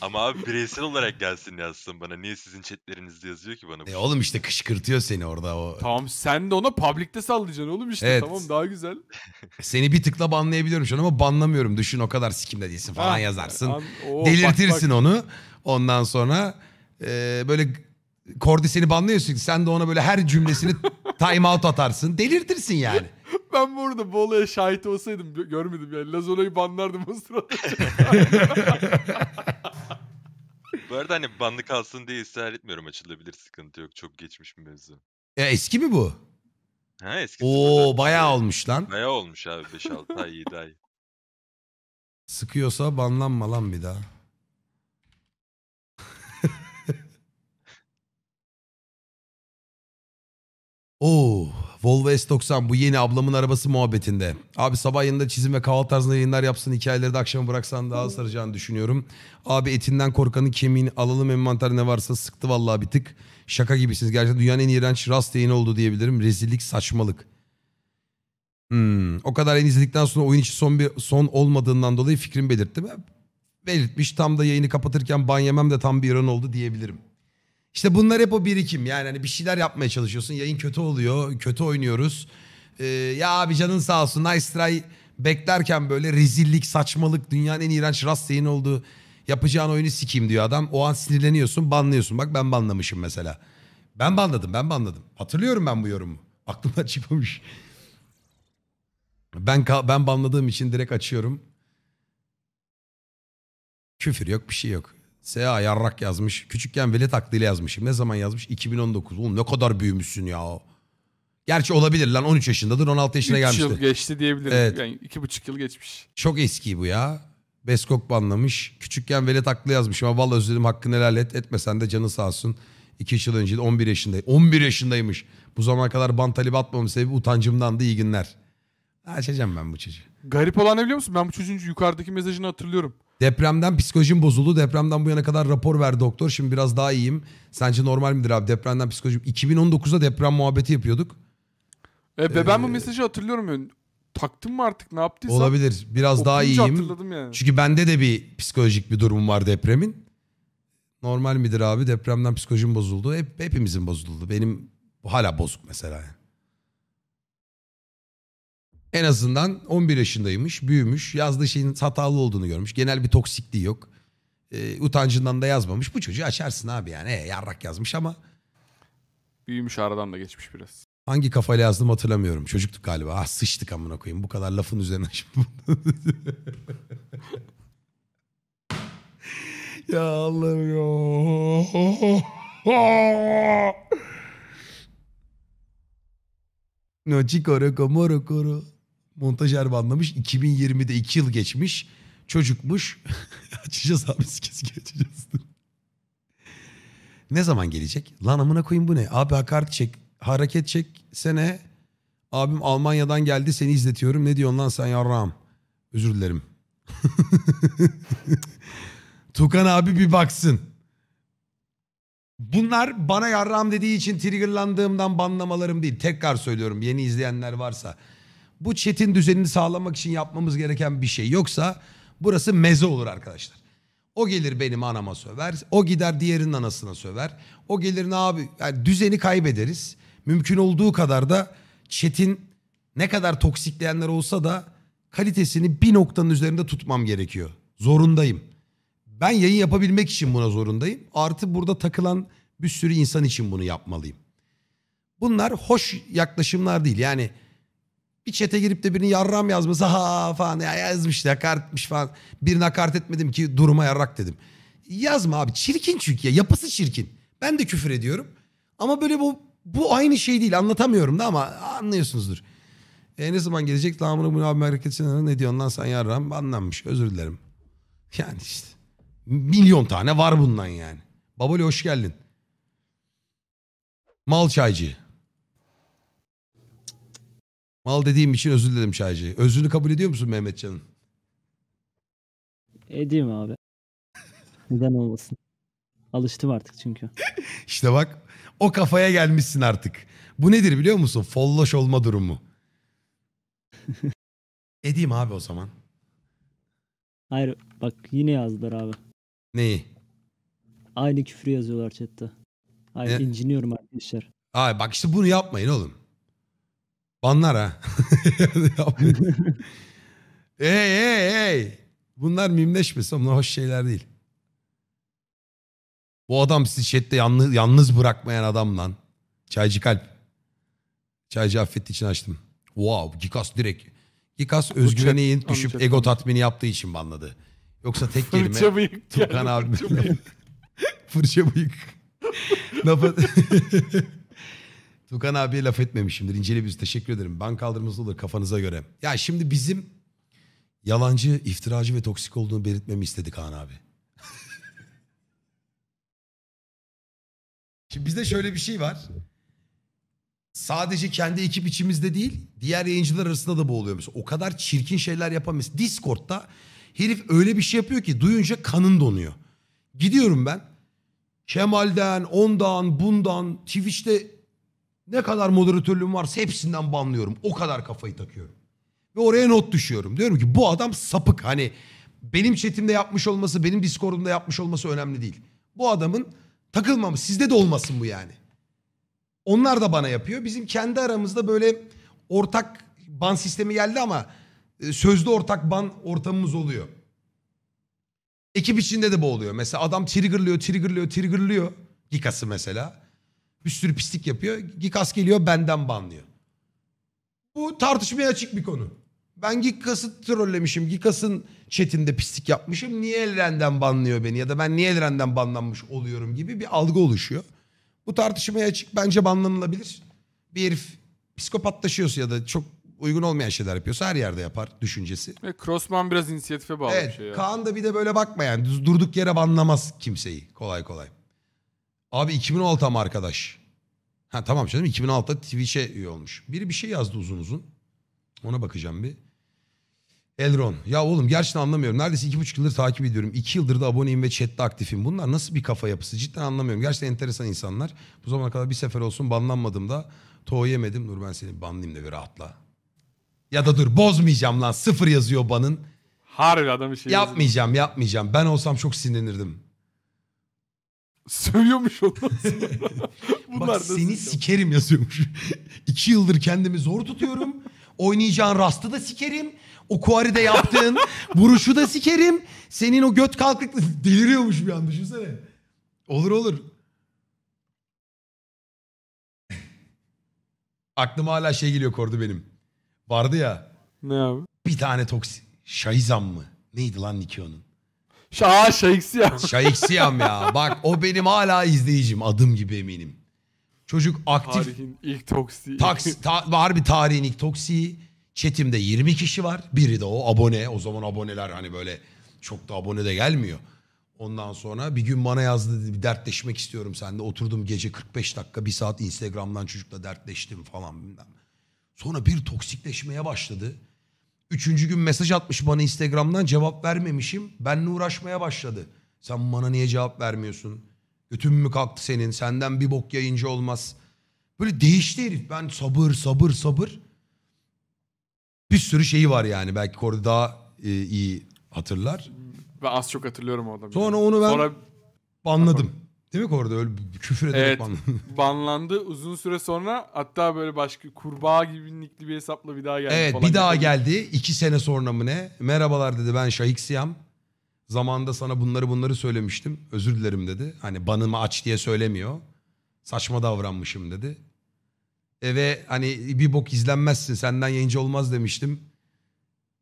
Ama abi bireysel olarak gelsin yazsın bana. Niye sizin chatlerinizde yazıyor ki bana? E şey? oğlum işte kışkırtıyor seni orada o. Tamam sen de ona public'te sallayacaksın oğlum işte. Evet. Tamam daha güzel. Seni bir tıkla banlayabiliyorum şu an ama banlamıyorum. Düşün o kadar sikimde değilsin falan ha, ah, yazarsın. An, o, Delirtirsin bak, bak. onu. Ondan sonra e, böyle Kordi seni banlıyorsun. Sen de ona böyle her cümlesini time out atarsın. Delirtirsin yani. ben burada bu olaya şahit olsaydım görmedim yani. Lazona'yı banlardım o sırada. bu arada hani banlı kalsın diye ısrar etmiyorum. Açılabilir sıkıntı yok. Çok geçmiş bir mevzu. Ya eski mi bu? Ha eski. Oo bayağı olmuş lan. Bayağı olmuş abi 5-6 ay 7 ay. Sıkıyorsa banlanma lan bir daha. Oo Volvo S90 bu yeni ablamın arabası muhabbetinde. Abi sabah yanında çizim ve kahvaltı tarzında yayınlar yapsın. Hikayeleri de akşama bıraksan daha saracağını düşünüyorum. Abi etinden korkanın kemiğini alalım envanter ne varsa sıktı vallahi bir tık. Şaka gibisiniz. Gerçekten dünyanın en iğrenç rast yayını oldu diyebilirim. Rezillik saçmalık. Hmm. O kadar yayın izledikten sonra oyun için son bir son olmadığından dolayı fikrimi belirtti mi? Belirtmiş. Tam da yayını kapatırken ban yemem de tam bir an oldu diyebilirim. İşte bunlar hep o birikim. Yani hani bir şeyler yapmaya çalışıyorsun. Yayın kötü oluyor. Kötü oynuyoruz. Ee, ya abi canın sağ olsun. Nice try beklerken böyle rezillik, saçmalık, dünyanın en iğrenç rast yayın olduğu yapacağın oyunu sikeyim diyor adam. O an sinirleniyorsun, banlıyorsun. Bak ben banlamışım mesela. Ben banladım, ben banladım. Hatırlıyorum ben bu yorumu. Aklımdan çıkmamış. Ben ben banladığım için direkt açıyorum. Küfür yok, bir şey yok. S.A. Yarrak yazmış. Küçükken velet aklıyla yazmışım. Ne zaman yazmış? 2019. Oğlum ne kadar büyümüşsün ya. Gerçi olabilir lan 13 yaşındadır 16 yaşına 3 gelmiştir. 3 yıl geçti diyebilirim. Evet. Yani 2,5 yıl geçmiş. Çok eski bu ya. Beskok banlamış. Küçükken velet aklı yazmış ama vallahi özledim hakkını helal et. Etmesen de canı sağ olsun. 2 yıl önce 11 yaşında. 11 yaşındaymış. Bu zamana kadar bantali atmamın sebebi utancımdan da iyi günler. Açacağım ben bu çocuğu. Garip olan ne biliyor musun? Ben bu çocuğun yukarıdaki mesajını hatırlıyorum. Depremden psikolojim bozuldu. Depremden bu yana kadar rapor ver doktor. Şimdi biraz daha iyiyim. Sence normal midir abi depremden psikolojim? 2019'da deprem muhabbeti yapıyorduk. E, ve ben bu ee, mesajı hatırlıyorum. Yani. Taktım mı artık ne yaptıysan. Olabilir. Biraz daha iyiyim. Yani. Çünkü bende de bir psikolojik bir durum var depremin. Normal midir abi? Depremden psikolojim bozuldu. Hep, hepimizin bozuldu. Benim hala bozuk mesela yani. En azından 11 yaşındaymış, büyümüş, yazdığı şeyin hatalı olduğunu görmüş. Genel bir toksikliği yok. E, utancından da yazmamış. Bu çocuğu açarsın abi yani. E, yarrak yazmış ama. Büyümüş aradan da geçmiş biraz. Hangi kafayla yazdım hatırlamıyorum. Çocuktuk galiba. Ah sıçtık amına koyayım. Bu kadar lafın üzerine şimdi. ya Allah'ım ya. no chico, roco, moro, coro. Montajer banlamış. 2020'de 2 yıl geçmiş. Çocukmuş. açacağız abi kesin açacağız. ne zaman gelecek? Lan amına koyayım bu ne? Abi hakaret çek. Hareket çek. Sene. Abim Almanya'dan geldi seni izletiyorum. Ne diyorsun lan sen yarrağım? Özür dilerim. Tukan abi bir baksın. Bunlar bana yarram dediği için triggerlandığımdan banlamalarım değil. Tekrar söylüyorum yeni izleyenler varsa. Bu çetin düzenini sağlamak için yapmamız gereken bir şey. Yoksa burası meze olur arkadaşlar. O gelir benim anama söver. O gider diğerinin anasına söver. O gelir ne abi? Yani düzeni kaybederiz. Mümkün olduğu kadar da çetin ne kadar toksikleyenler olsa da kalitesini bir noktanın üzerinde tutmam gerekiyor. Zorundayım. Ben yayın yapabilmek için buna zorundayım. Artı burada takılan bir sürü insan için bunu yapmalıyım. Bunlar hoş yaklaşımlar değil. Yani bir çete girip de birini yarram yazması ha falan ya yazmış da hakaret etmiş falan. Birine hakaret etmedim ki duruma yarrak dedim. Yazma abi çirkin çünkü ya yapısı çirkin. Ben de küfür ediyorum. Ama böyle bu bu aynı şey değil anlatamıyorum da ama anlıyorsunuzdur. E ne zaman gelecek? Lamına bunu abi hareketçilerine ne diyorsun lan sen yarram? Anlanmış özür dilerim. Yani işte milyon tane var bundan yani. Babali hoş geldin. Mal çaycı. Mal dediğim için özür dilerim Şaycı. Özrünü kabul ediyor musun Mehmetcan'ın? Edeyim abi. Neden olmasın? Alıştım artık çünkü. İşte bak o kafaya gelmişsin artık. Bu nedir biliyor musun? Folloş olma durumu. Edeyim abi o zaman. Hayır bak yine yazdılar abi. Neyi? Aynı küfrü yazıyorlar chatte. Hayır Ne? inciniyorum arkadaşlar. Ay bak işte bunu yapmayın oğlum. Banlar ha. hey hey hey. Bunlar mimleşmesin. Bunlar hoş şeyler değil. Bu adam sizi chatte yalnız, yalnız bırakmayan adam lan. Çaycı kalp. Çaycı affetti için açtım. Wow. Gikas direkt. Gikas özgüveni yenik düşüp chat, ego tatmini yaptığı için banladı. Yoksa tek kelime. Fırça bıyık. Tukan abi. Fırça bıyık. Lafı... Tukan abiye laf etmemişimdir. İncele biz teşekkür ederim. Ben kaldırması olur kafanıza göre. Ya şimdi bizim yalancı, iftiracı ve toksik olduğunu belirtmemi istedi Kaan abi. Şimdi bizde şöyle bir şey var. Sadece kendi ekip içimizde değil, diğer yayıncılar arasında da bu oluyor O kadar çirkin şeyler yapamıyoruz. Discord'da herif öyle bir şey yapıyor ki duyunca kanın donuyor. Gidiyorum ben. Kemal'den, ondan, bundan, Twitch'te ne kadar moderatörlüğüm varsa hepsinden banlıyorum. O kadar kafayı takıyorum. Ve oraya not düşüyorum. Diyorum ki bu adam sapık. Hani benim chatimde yapmış olması, benim Discord'umda yapmış olması önemli değil. Bu adamın takılmaması Sizde de olmasın bu yani. Onlar da bana yapıyor. Bizim kendi aramızda böyle ortak ban sistemi geldi ama e, sözlü ortak ban ortamımız oluyor. Ekip içinde de bu oluyor. Mesela adam triggerlıyor, triggerlıyor, triggerlıyor. Gikası mesela. Bir sürü pislik yapıyor. Gikas geliyor benden banlıyor. Bu tartışmaya açık bir konu. Ben Gikas'ı trollemişim. Gikas'ın chatinde pislik yapmışım. Niye Elren'den banlıyor beni ya da ben niye Elren'den banlanmış oluyorum gibi bir algı oluşuyor. Bu tartışmaya açık bence banlanılabilir. Bir herif psikopatlaşıyorsa ya da çok uygun olmayan şeyler yapıyorsa her yerde yapar düşüncesi. Ve Crossman biraz inisiyatife bağlı evet, bir şey. ya. Kaan da bir de böyle bakma yani. durduk yere banlamaz kimseyi kolay kolay. Abi 2006 ama arkadaş? Ha tamam canım 2006'da Twitch'e üye olmuş. Biri bir şey yazdı uzun uzun. Ona bakacağım bir. Elron. Ya oğlum gerçekten anlamıyorum. Neredeyse iki buçuk yıldır takip ediyorum. İki yıldır da aboneyim ve chatte aktifim. Bunlar nasıl bir kafa yapısı? Cidden anlamıyorum. Gerçekten enteresan insanlar. Bu zamana kadar bir sefer olsun banlanmadım da toğ yemedim. Dur ben seni banlayayım da bir rahatla. Ya da dur bozmayacağım lan. Sıfır yazıyor banın. Harbi adam bir şey Yapmayacağım yapmayacağım. Ben olsam çok sinirlenirdim. Sövüyormuş ondan sonra. Bak seni ya? sikerim yazıyormuş. İki yıldır kendimi zor tutuyorum. Oynayacağın rastı da sikerim. O kuaride yaptığın vuruşu da sikerim. Senin o göt kalkık deliriyormuş bir an düşünsene. Olur olur. Aklıma hala şey geliyor kordu benim. Vardı ya. Ne abi? Bir tane toksik. Şahizam mı? Neydi lan Nikio'nun? Şah Şahiksyam. Şahiksyam ya. Bak o benim hala izleyicim. Adım gibi eminim. Çocuk aktif. Tarihin ilk toksi. Taks, ta, bir tarihin ilk toksi. Çetimde 20 kişi var. Biri de o abone. O zaman aboneler hani böyle çok da abone de gelmiyor. Ondan sonra bir gün bana yazdı dedi bir dertleşmek istiyorum sende. Oturdum gece 45 dakika bir saat Instagram'dan çocukla dertleştim falan bilmem. Sonra bir toksikleşmeye başladı. Üçüncü gün mesaj atmış bana Instagram'dan cevap vermemişim. Benle uğraşmaya başladı. Sen bana niye cevap vermiyorsun? Götün mü kalktı senin? Senden bir bok yayıncı olmaz. Böyle değişti herif. Ben sabır sabır sabır. Bir sürü şeyi var yani. Belki Kordi daha e, iyi hatırlar. Ben az çok hatırlıyorum o adamı. Sonra onu ben Sonra... banladım. Değil mi orada öyle küfür ederek evet, banlandı. banlandı. Uzun süre sonra hatta böyle başka kurbağa gibi nikli bir hesapla bir daha geldi Evet falan. bir daha geldi. iki sene sonra mı ne? Merhabalar dedi ben Şahik Siyam. Zamanında sana bunları bunları söylemiştim. Özür dilerim dedi. Hani banımı aç diye söylemiyor. Saçma davranmışım dedi. E ve hani bir bok izlenmezsin senden yayıncı olmaz demiştim.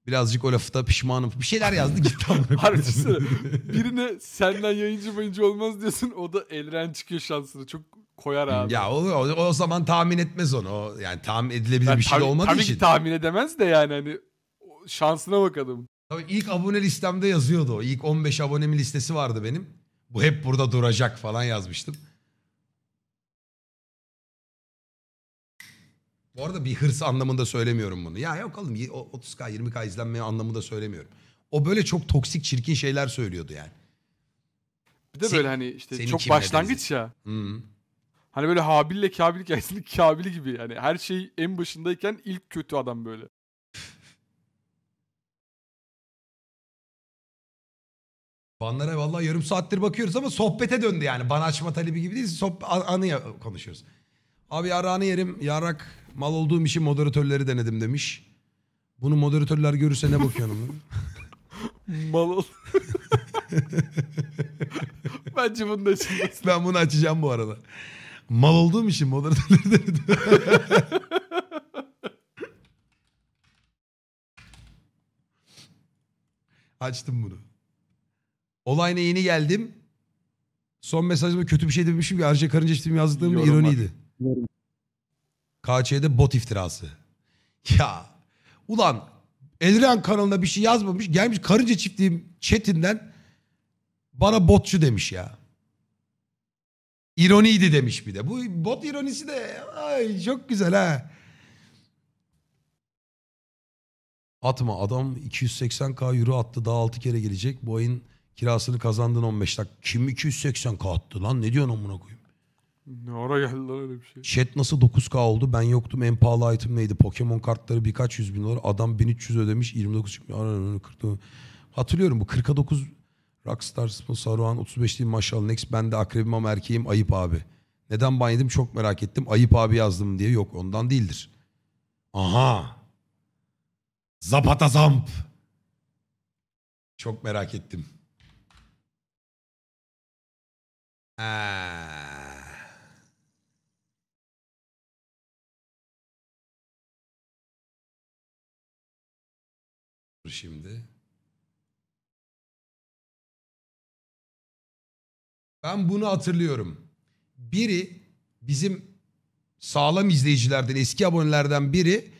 Birazcık o lafta pişmanım. Bir şeyler yazdı git amına Birine senden yayıncı mayıncı olmaz diyorsun. O da elren çıkıyor şansını. Çok koyar abi. Ya o, o, o zaman tahmin etmez onu. O, yani tahmin edilebilir Yani bir şey de tabii- olmadığı tabii için. ki tahmin edemez de yani hani şansına bakalım. Tabii ilk abone listemde yazıyordu o. İlk 15 abonemi listesi vardı benim. Bu hep burada duracak falan yazmıştım. Bu arada bir hırs anlamında söylemiyorum bunu. Ya yok oğlum 30k 20k izlenmeye anlamında söylemiyorum. O böyle çok toksik çirkin şeyler söylüyordu yani. Bir de Sen- böyle hani işte çok başlangıç ya. Hı. Hani böyle Habil'le Kabil gelsin Kabil gibi yani her şey en başındayken ilk kötü adam böyle. Banlara vallahi yarım saattir bakıyoruz ama sohbete döndü yani. Ban açma talebi gibi değil. Sohb- anı konuşuyoruz. Abi yarrağını yerim. yarak Mal olduğum işi moderatörleri denedim demiş. Bunu moderatörler görürse ne bakıyorsun? Mal ol. Bence bunun açılması. Ben bunu açacağım bu arada. Mal olduğum için moderatörleri denedim. Açtım bunu. Olayına yeni geldim. Son mesajımı kötü bir şey demişim ki Arca Karınca yazdığım ironiydi. Yorum. KÇ'de bot iftirası. Ya ulan Eliren kanalına bir şey yazmamış. Gelmiş karınca çiftliğim chatinden bana botçu demiş ya. İroniydi demiş bir de. Bu bot ironisi de ay çok güzel ha. Atma adam 280k euro attı daha 6 kere gelecek. Bu ayın kirasını kazandın 15 dakika. Kim 280k attı lan ne diyorsun amına koyayım? Ne ara geldi lan öyle bir şey? Chat nasıl 9K oldu? Ben yoktum. En pahalı item neydi? Pokemon kartları birkaç yüz bin dolar. Adam 1300 ödemiş. 29 çıkmış. Aran 40 dolar. Hatırlıyorum bu 40'a 9 Rockstar, Saruhan 35 değil maşallah. Next ben de akrebim ama erkeğim ayıp abi. Neden ban çok merak ettim. Ayıp abi yazdım diye. Yok ondan değildir. Aha. Zapata zamp. Çok merak ettim. Eee. şimdi. Ben bunu hatırlıyorum. Biri bizim sağlam izleyicilerden, eski abonelerden biri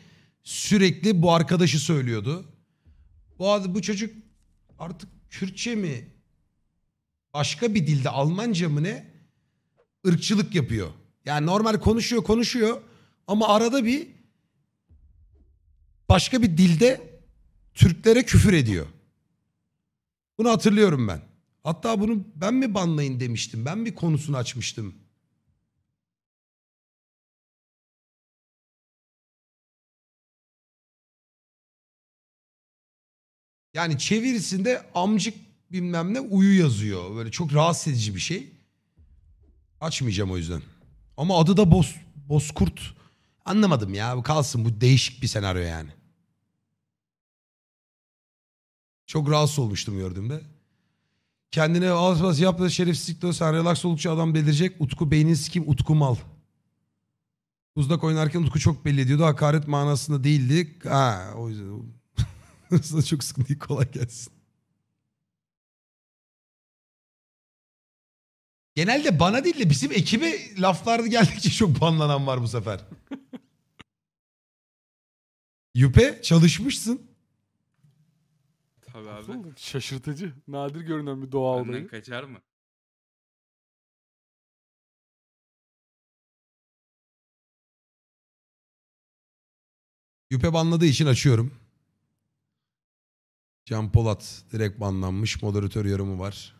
sürekli bu arkadaşı söylüyordu. Bu, bu çocuk artık Kürtçe mi başka bir dilde Almanca mı ne ırkçılık yapıyor. Yani normal konuşuyor konuşuyor ama arada bir başka bir dilde Türklere küfür ediyor. Bunu hatırlıyorum ben. Hatta bunu ben mi banlayın demiştim. Ben mi konusunu açmıştım. Yani çevirisinde amcık bilmem ne uyu yazıyor. Böyle çok rahatsız edici bir şey. Açmayacağım o yüzden. Ama adı da Boz, Bozkurt. Anlamadım ya. kalsın bu değişik bir senaryo yani. Çok rahatsız olmuştum gördüğümde. Kendine az bas da şerefsizlik de sen relax oldukça adam belirecek. Utku beynini sikim Utku mal. Uzdak oynarken Utku çok belli ediyordu. Hakaret manasında değildi. Ha, o yüzden. Sana çok sıkıntı değil. Kolay gelsin. Genelde bana değil de bizim ekibe laflar geldikçe çok banlanan var bu sefer. Yüpe çalışmışsın. Tabii abi. şaşırtıcı, nadir görünen bir doğa Benden olayı. kaçar mı? Yüpe banladığı için açıyorum. Can Polat direkt banlanmış. Moderatör yorumu var.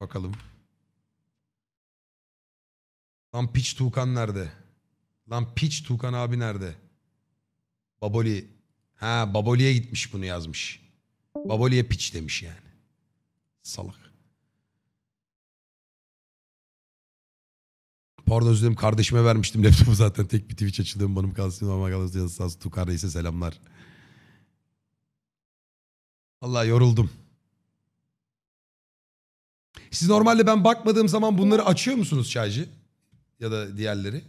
Bakalım. Lan piç Tuğkan nerede? Lan piç Tuğkan abi nerede? Baboli Ha Baboli'ye gitmiş bunu yazmış. Baboli'ye piç demiş yani. Salak. Pardon özür dilerim kardeşime vermiştim laptopu zaten tek bir Twitch açıldığım banım kalsın ama kalsın yazısı Tukar Reis'e selamlar. Allah yoruldum. Siz normalde ben bakmadığım zaman bunları açıyor musunuz şarjı? Ya da diğerleri?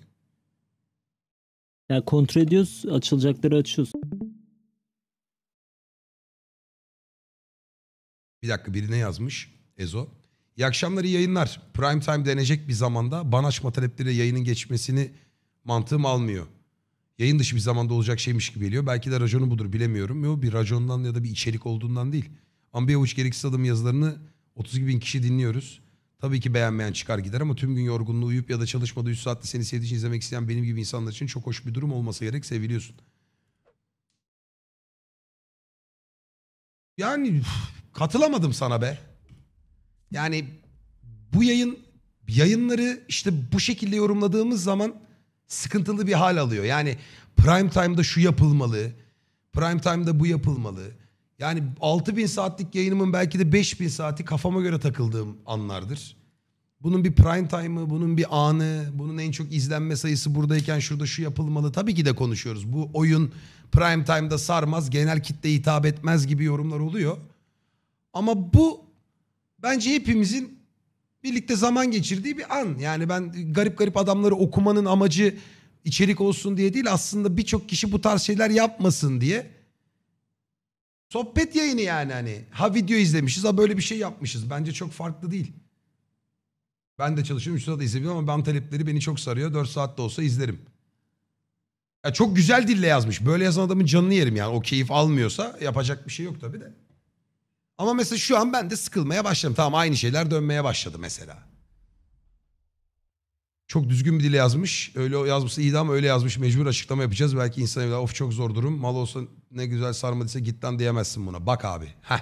Ya kontrol ediyoruz, açılacakları açıyoruz. Bir dakika birine yazmış Ezo. İyi akşamlar yayınlar. Prime time denecek bir zamanda bana açma talepleri yayının geçmesini mantığım almıyor. Yayın dışı bir zamanda olacak şeymiş gibi geliyor. Belki de raconu budur bilemiyorum. Yo, bir racondan ya da bir içerik olduğundan değil. Ama bir avuç gereksiz adım yazılarını 32 bin kişi dinliyoruz. Tabii ki beğenmeyen çıkar gider ama tüm gün yorgunluğu uyup ya da çalışmada 3 saatte seni sevdiği için izlemek isteyen benim gibi insanlar için çok hoş bir durum olmasa gerek seviliyorsun. Yani Katılamadım sana be. Yani bu yayın yayınları işte bu şekilde yorumladığımız zaman sıkıntılı bir hal alıyor. Yani prime time'da şu yapılmalı. Prime time'da bu yapılmalı. Yani 6000 saatlik yayınımın belki de 5000 saati kafama göre takıldığım anlardır. Bunun bir prime time'ı, bunun bir anı, bunun en çok izlenme sayısı buradayken şurada şu yapılmalı. Tabii ki de konuşuyoruz. Bu oyun prime time'da sarmaz, genel kitle hitap etmez gibi yorumlar oluyor. Ama bu bence hepimizin birlikte zaman geçirdiği bir an. Yani ben garip garip adamları okumanın amacı içerik olsun diye değil aslında birçok kişi bu tarz şeyler yapmasın diye. Sohbet yayını yani hani. Ha video izlemişiz ha böyle bir şey yapmışız. Bence çok farklı değil. Ben de çalışıyorum 3 saat izlemiyorum ama ben talepleri beni çok sarıyor. 4 saat de olsa izlerim. Ya çok güzel dille yazmış. Böyle yazan adamın canını yerim yani. O keyif almıyorsa yapacak bir şey yok tabii de. Ama mesela şu an ben de sıkılmaya başladım. Tamam aynı şeyler dönmeye başladı mesela. Çok düzgün bir dile yazmış. Öyle yazması iyi ama öyle yazmış. Mecbur açıklama yapacağız. Belki insan evde of çok zor durum. Mal olsa ne güzel sarmadıysa git lan diyemezsin buna. Bak abi. Heh.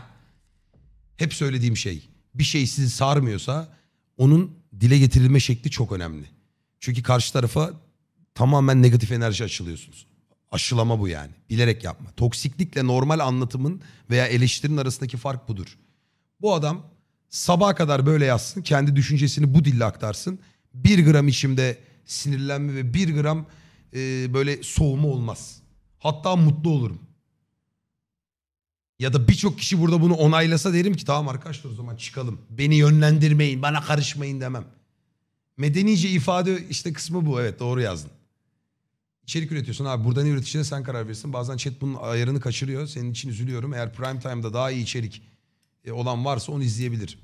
Hep söylediğim şey. Bir şey sizi sarmıyorsa onun dile getirilme şekli çok önemli. Çünkü karşı tarafa tamamen negatif enerji açılıyorsunuz. Aşılama bu yani. Bilerek yapma. Toksiklikle normal anlatımın veya eleştirinin arasındaki fark budur. Bu adam sabaha kadar böyle yazsın. Kendi düşüncesini bu dille aktarsın. Bir gram içimde sinirlenme ve bir gram e, böyle soğuma olmaz. Hatta mutlu olurum. Ya da birçok kişi burada bunu onaylasa derim ki tamam arkadaşlar o zaman çıkalım. Beni yönlendirmeyin, bana karışmayın demem. Medenice ifade işte kısmı bu. Evet doğru yazdın içerik üretiyorsun abi. Burada ne üreticine sen karar verirsin. Bazen chat bunun ayarını kaçırıyor. Senin için üzülüyorum. Eğer prime time'da daha iyi içerik e, olan varsa onu izleyebilir.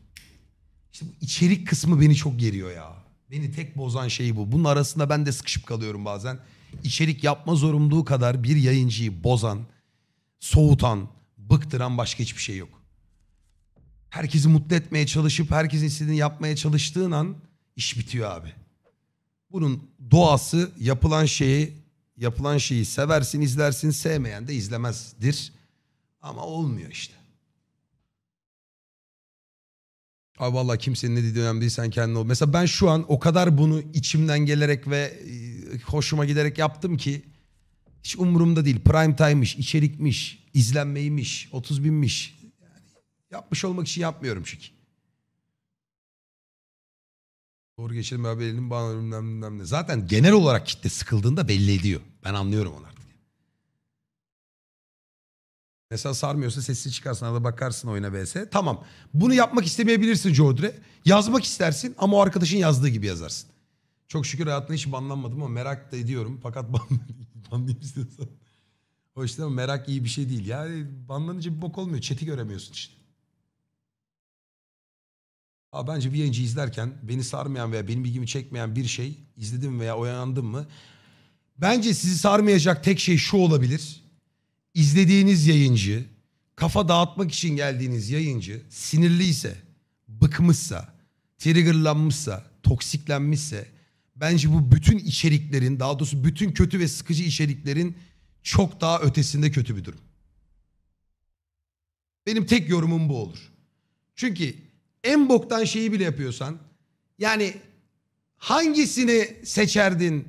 İşte bu içerik kısmı beni çok geriyor ya. Beni tek bozan şey bu. Bunun arasında ben de sıkışıp kalıyorum bazen. İçerik yapma zorunluluğu kadar bir yayıncıyı bozan, soğutan, bıktıran başka hiçbir şey yok. Herkesi mutlu etmeye çalışıp herkesin istediğini yapmaya çalıştığın an iş bitiyor abi. Bunun doğası yapılan şeyi Yapılan şeyi seversin, izlersin, sevmeyen de izlemezdir. Ama olmuyor işte. Ay valla kimsenin ne dediği önemli değil sen kendin ol. Mesela ben şu an o kadar bunu içimden gelerek ve e, hoşuma giderek yaptım ki hiç umurumda değil. Prime time'miş, içerikmiş, izlenmeymiş, 30 binmiş. Yani yapmış olmak için yapmıyorum çünkü. Doğru geçelim haberinin bana bilmem bilmem ne. Zaten genel olarak kitle sıkıldığında belli ediyor. Ben anlıyorum onu artık. Mesela sarmıyorsa sessiz çıkarsın arada bakarsın oyuna vs. Tamam. Bunu yapmak istemeyebilirsin Jodre. Yazmak istersin ama o arkadaşın yazdığı gibi yazarsın. Çok şükür hayatımda hiç banlanmadım ama merak da ediyorum. Fakat banlayayım istiyorsan. O işte ama merak iyi bir şey değil. Yani banlanınca bir bok olmuyor. Chat'i göremiyorsun işte. Aa, bence bir yayıncı izlerken beni sarmayan veya benim ilgimi çekmeyen bir şey izledim veya oyandım mı? Bence sizi sarmayacak tek şey şu olabilir. İzlediğiniz yayıncı, kafa dağıtmak için geldiğiniz yayıncı sinirliyse, bıkmışsa, triggerlanmışsa, toksiklenmişse bence bu bütün içeriklerin daha doğrusu bütün kötü ve sıkıcı içeriklerin çok daha ötesinde kötü bir durum. Benim tek yorumum bu olur. Çünkü en boktan şeyi bile yapıyorsan yani hangisini seçerdin?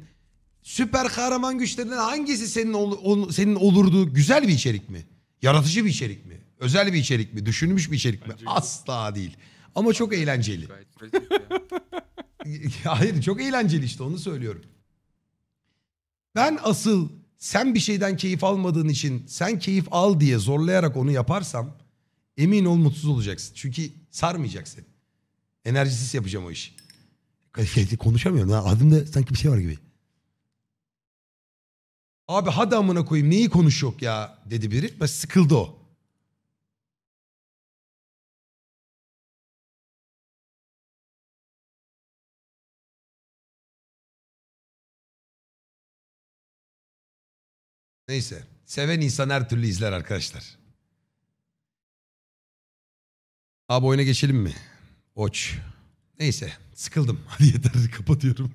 Süper kahraman güçlerinden hangisi senin ol, ol, senin olurdu? Güzel bir içerik mi? Yaratıcı bir içerik mi? Özel bir içerik mi? Düşünmüş bir içerik mi? Bence Asla değil. Ama çok eğlenceli. Hayır çok eğlenceli işte onu söylüyorum. Ben asıl sen bir şeyden keyif almadığın için sen keyif al diye zorlayarak onu yaparsam emin ol mutsuz olacaksın. Çünkü Sarmayacak seni. Enerjisiz yapacağım o işi. Konuşamıyorum. Ya. Adımda sanki bir şey var gibi. Abi hadi amına koyayım neyi konuş yok ya dedi biri. Ben sıkıldı o. Neyse. Seven insan her türlü izler arkadaşlar. Abi oyuna geçelim mi? Oç. Neyse sıkıldım. Hadi yeter kapatıyorum.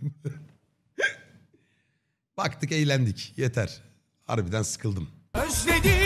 Baktık eğlendik. Yeter. Harbiden sıkıldım. Özledim.